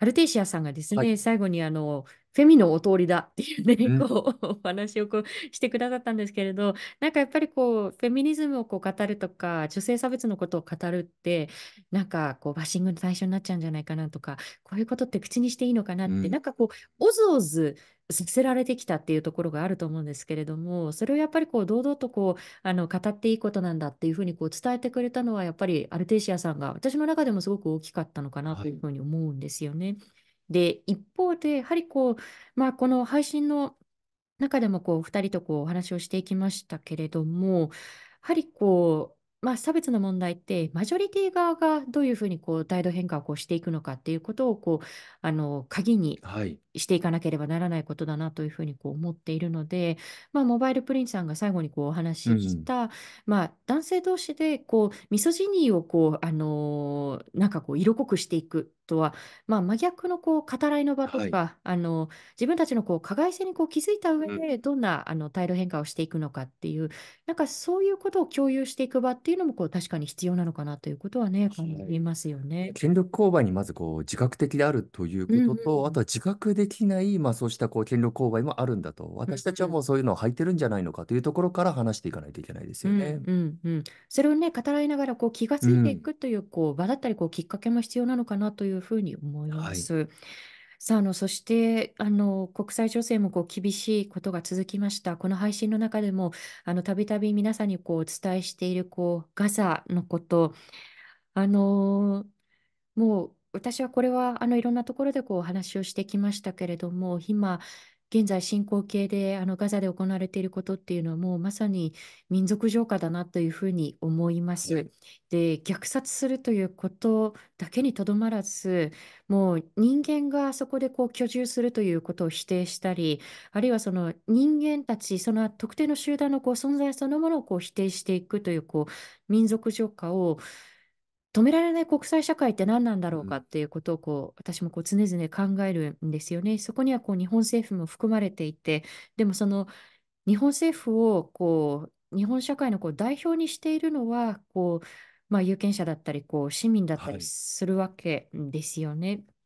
アルテーシアさんがですね、はい、最後にあの、フェミのお通りだっていうね、うん、こう、お話をこうしてくださったんですけれど、なんかやっぱりこう、フェミニズムをこう語るとか、女性差別のことを語るって、なんかこう、バッシングの対象になっちゃうんじゃないかなとか、こういうことって口にしていいのかなって、うん、なんかこう、おずおずさせられてきたっていうところがあると思うんですけれども、それをやっぱりこう堂々とこうあの語っていいことなんだっていうふうにこう伝えてくれたのは、やっぱりアルテシアさんが私の中でもすごく大きかったのかなというふうに思うんですよね。はい、で、一方で、やはりこう、まあ、この配信の中でもこう2人とこうお話をしていきましたけれども、やはりこう、まあ、差別の問題ってマジョリティ側がどういうふうにこう態度変化をこうしていくのかっていうことをこうあの鍵にしていかなければならないことだなというふうにこう思っているので、まあ、モバイルプリンさんが最後にこうお話しした、まあ、男性同士でこうミソジニーをこう、あのなんかこう色濃くしていくとは、まあ、真逆のこう語らいの場とか、はい、あの自分たちのこう加害性にこう気づいた上で、うん、どんなあの態度変化をしていくのかっていう、なんかそういうことを共有していく場っていうのもこう確かに必要なのかなということはね、感じますよね。権力勾配にまずこう自覚的であるということと、うんうん、あとは自覚できない、まあ、そうしたこう権力勾配もあるんだと、私たちはもうそういうのを履いてるんじゃないのかというところから話していかないといけないですよね。うん、うん、それをね、語らいながらこう気が付いていくというこう、場だったりこうきっかけも必要なのかなといういうふうに思います。はい、さあ、あの、そして、あの、国際情勢もこう厳しいことが続きました。この配信の中でも、あの、たびたび皆さんにこうお伝えしている、こう、ガザのこと、あの、もう、私はこれはあのいろんなところでこうお話をしてきましたけれども今現在進行形であのガザで行われていることっていうのはもうまさに民族浄化だなというふうに思います。で虐殺するということだけにとどまらずもう人間がそこでこう居住するということを否定したりあるいはその人間たちその特定の集団のこう存在そのものをこう否定していくというこう民族浄化を止められない国際社会って何なんだろうかっていうことをこう私もこう常々考えるんですよね。そこにはこう日本政府も含まれていてでもその日本政府をこう日本社会のこう代表にしているのはこう、まあ、有権者だったりこう市民だったりするわけですよね。はい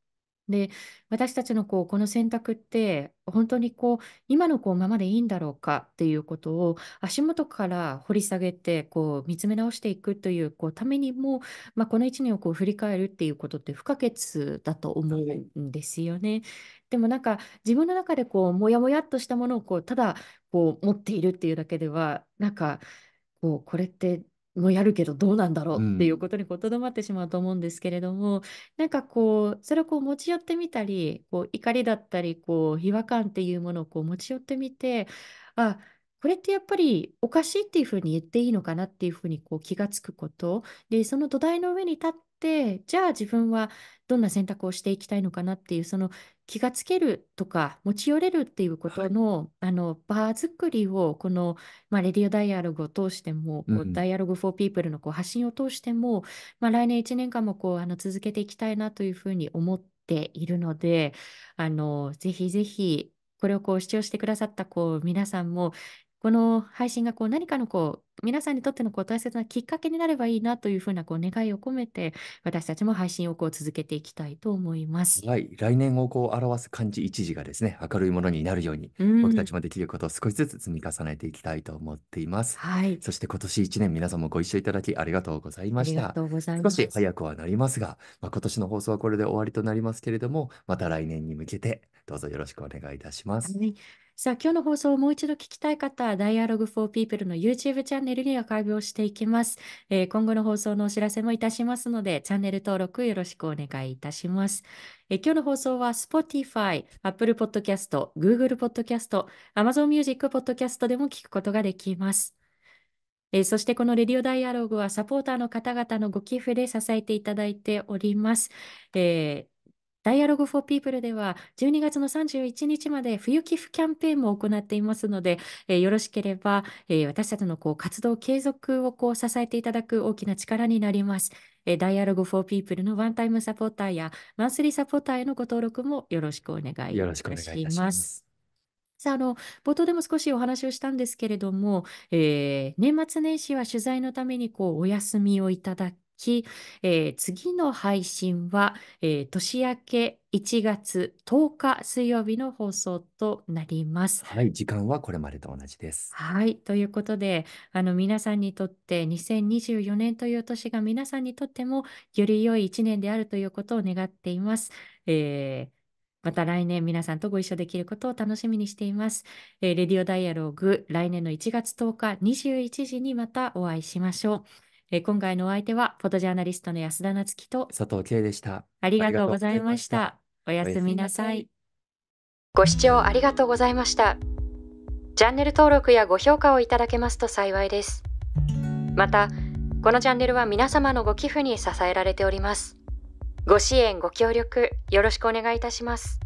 で、私たちのこう、この選択って、本当にこう、今のこうままでいいんだろうかっていうことを足元から掘り下げて、こう、見つめ直していくという、こう、ためにも、まあ、この一年をこう、振り返るっていうことって不可欠だと思うんですよね。でもなんか、自分の中でこう、もやもやっとしたものをこう、ただ、こう、持っているっていうだけでは、なんか、こう、これってもやるけどどうなんだろうっていうことにとどまってしまうと思うんですけれども、うん、なんかこうそれをこう持ち寄ってみたりこう怒りだったりこう違和感っていうものをこう持ち寄ってみてあこれってやっぱりおかしいっていうふうに言っていいのかなっていうふうにこう気がつくことでその土台の上に立ってじゃあ自分はどんな選択をしていきたいのかなっていうその気がつけるとか持ち寄れるっていうことのはい、あの場作りをこの、まあ、レディオダイアログを通しても、うん、ダイアログ・フォー・ピープルのこう発信を通しても、まあ、来年1年間もこうあの続けていきたいなというふうに思っているのであのぜひぜひこれをこう視聴してくださったこう皆さんもこの配信がこう何かのこう皆さんにとってのこう大切なきっかけになればいいなというふうなこう願いを込めて、私たちも配信をこう続けていきたいと思います。はい、来年をこう表す漢字一字がですね、明るいものになるように、うん、僕たちもできることを少しずつ積み重ねていきたいと思っています。はい。そして今年1年皆さんもご一緒いただきありがとうございました。少し早くはなりますが、まあ、今年の放送はこれで終わりとなりますけれども、また来年に向けてどうぞよろしくお願いいたします。はいさあ、今日の放送をもう一度聞きたい方は、Dialogue for People の YouTube チャンネルにアーカイブをしていきます、えー、今後の放送のお知らせもいたしますので、チャンネル登録よろしくお願いいたします。えー、今日の放送は Spotify、Apple Podcast、Google Podcast、Amazon Music Podcast でも聞くことができます。えー、そしてこのレディオダイアログはサポーターの方々のご寄付で支えていただいております。えー Dialogue for People では12月の31日まで冬寄付キャンペーンも行っていますので、えー、よろしければ、えー、私たちのこう活動継続をこう支えていただく大きな力になります。えー、Dialogue for People のワンタイムサポーターやマンスリーサポーターへのご登録もよろしくお願いいたします。いいます。さあ、あの、冒頭でも少しお話をしたんですけれども、えー、年末年始は取材のためにこうお休みをいただき、き、えー、次の配信は、えー、年明け1月10日水曜日の放送となります。はい、時間はこれまでと同じです。はい、ということで、あの皆さんにとって2024年という年が皆さんにとってもより良い1年であるということを願っています。えーまた来年皆さんとご一緒できることを楽しみにしています。えー、レディオダイアログ、来年の1月10日21時にまたお会いしましょう。えー、今回のお相手は、フォトジャーナリストの安田夏樹と佐藤慶でした。ありがとうございました。おやすみなさい。ご視聴ありがとうございました。チャンネル登録やご評価をいただけますと幸いです。また、このチャンネルは皆様のご寄付に支えられております。ご支援、ご協力、よろしくお願いいたします。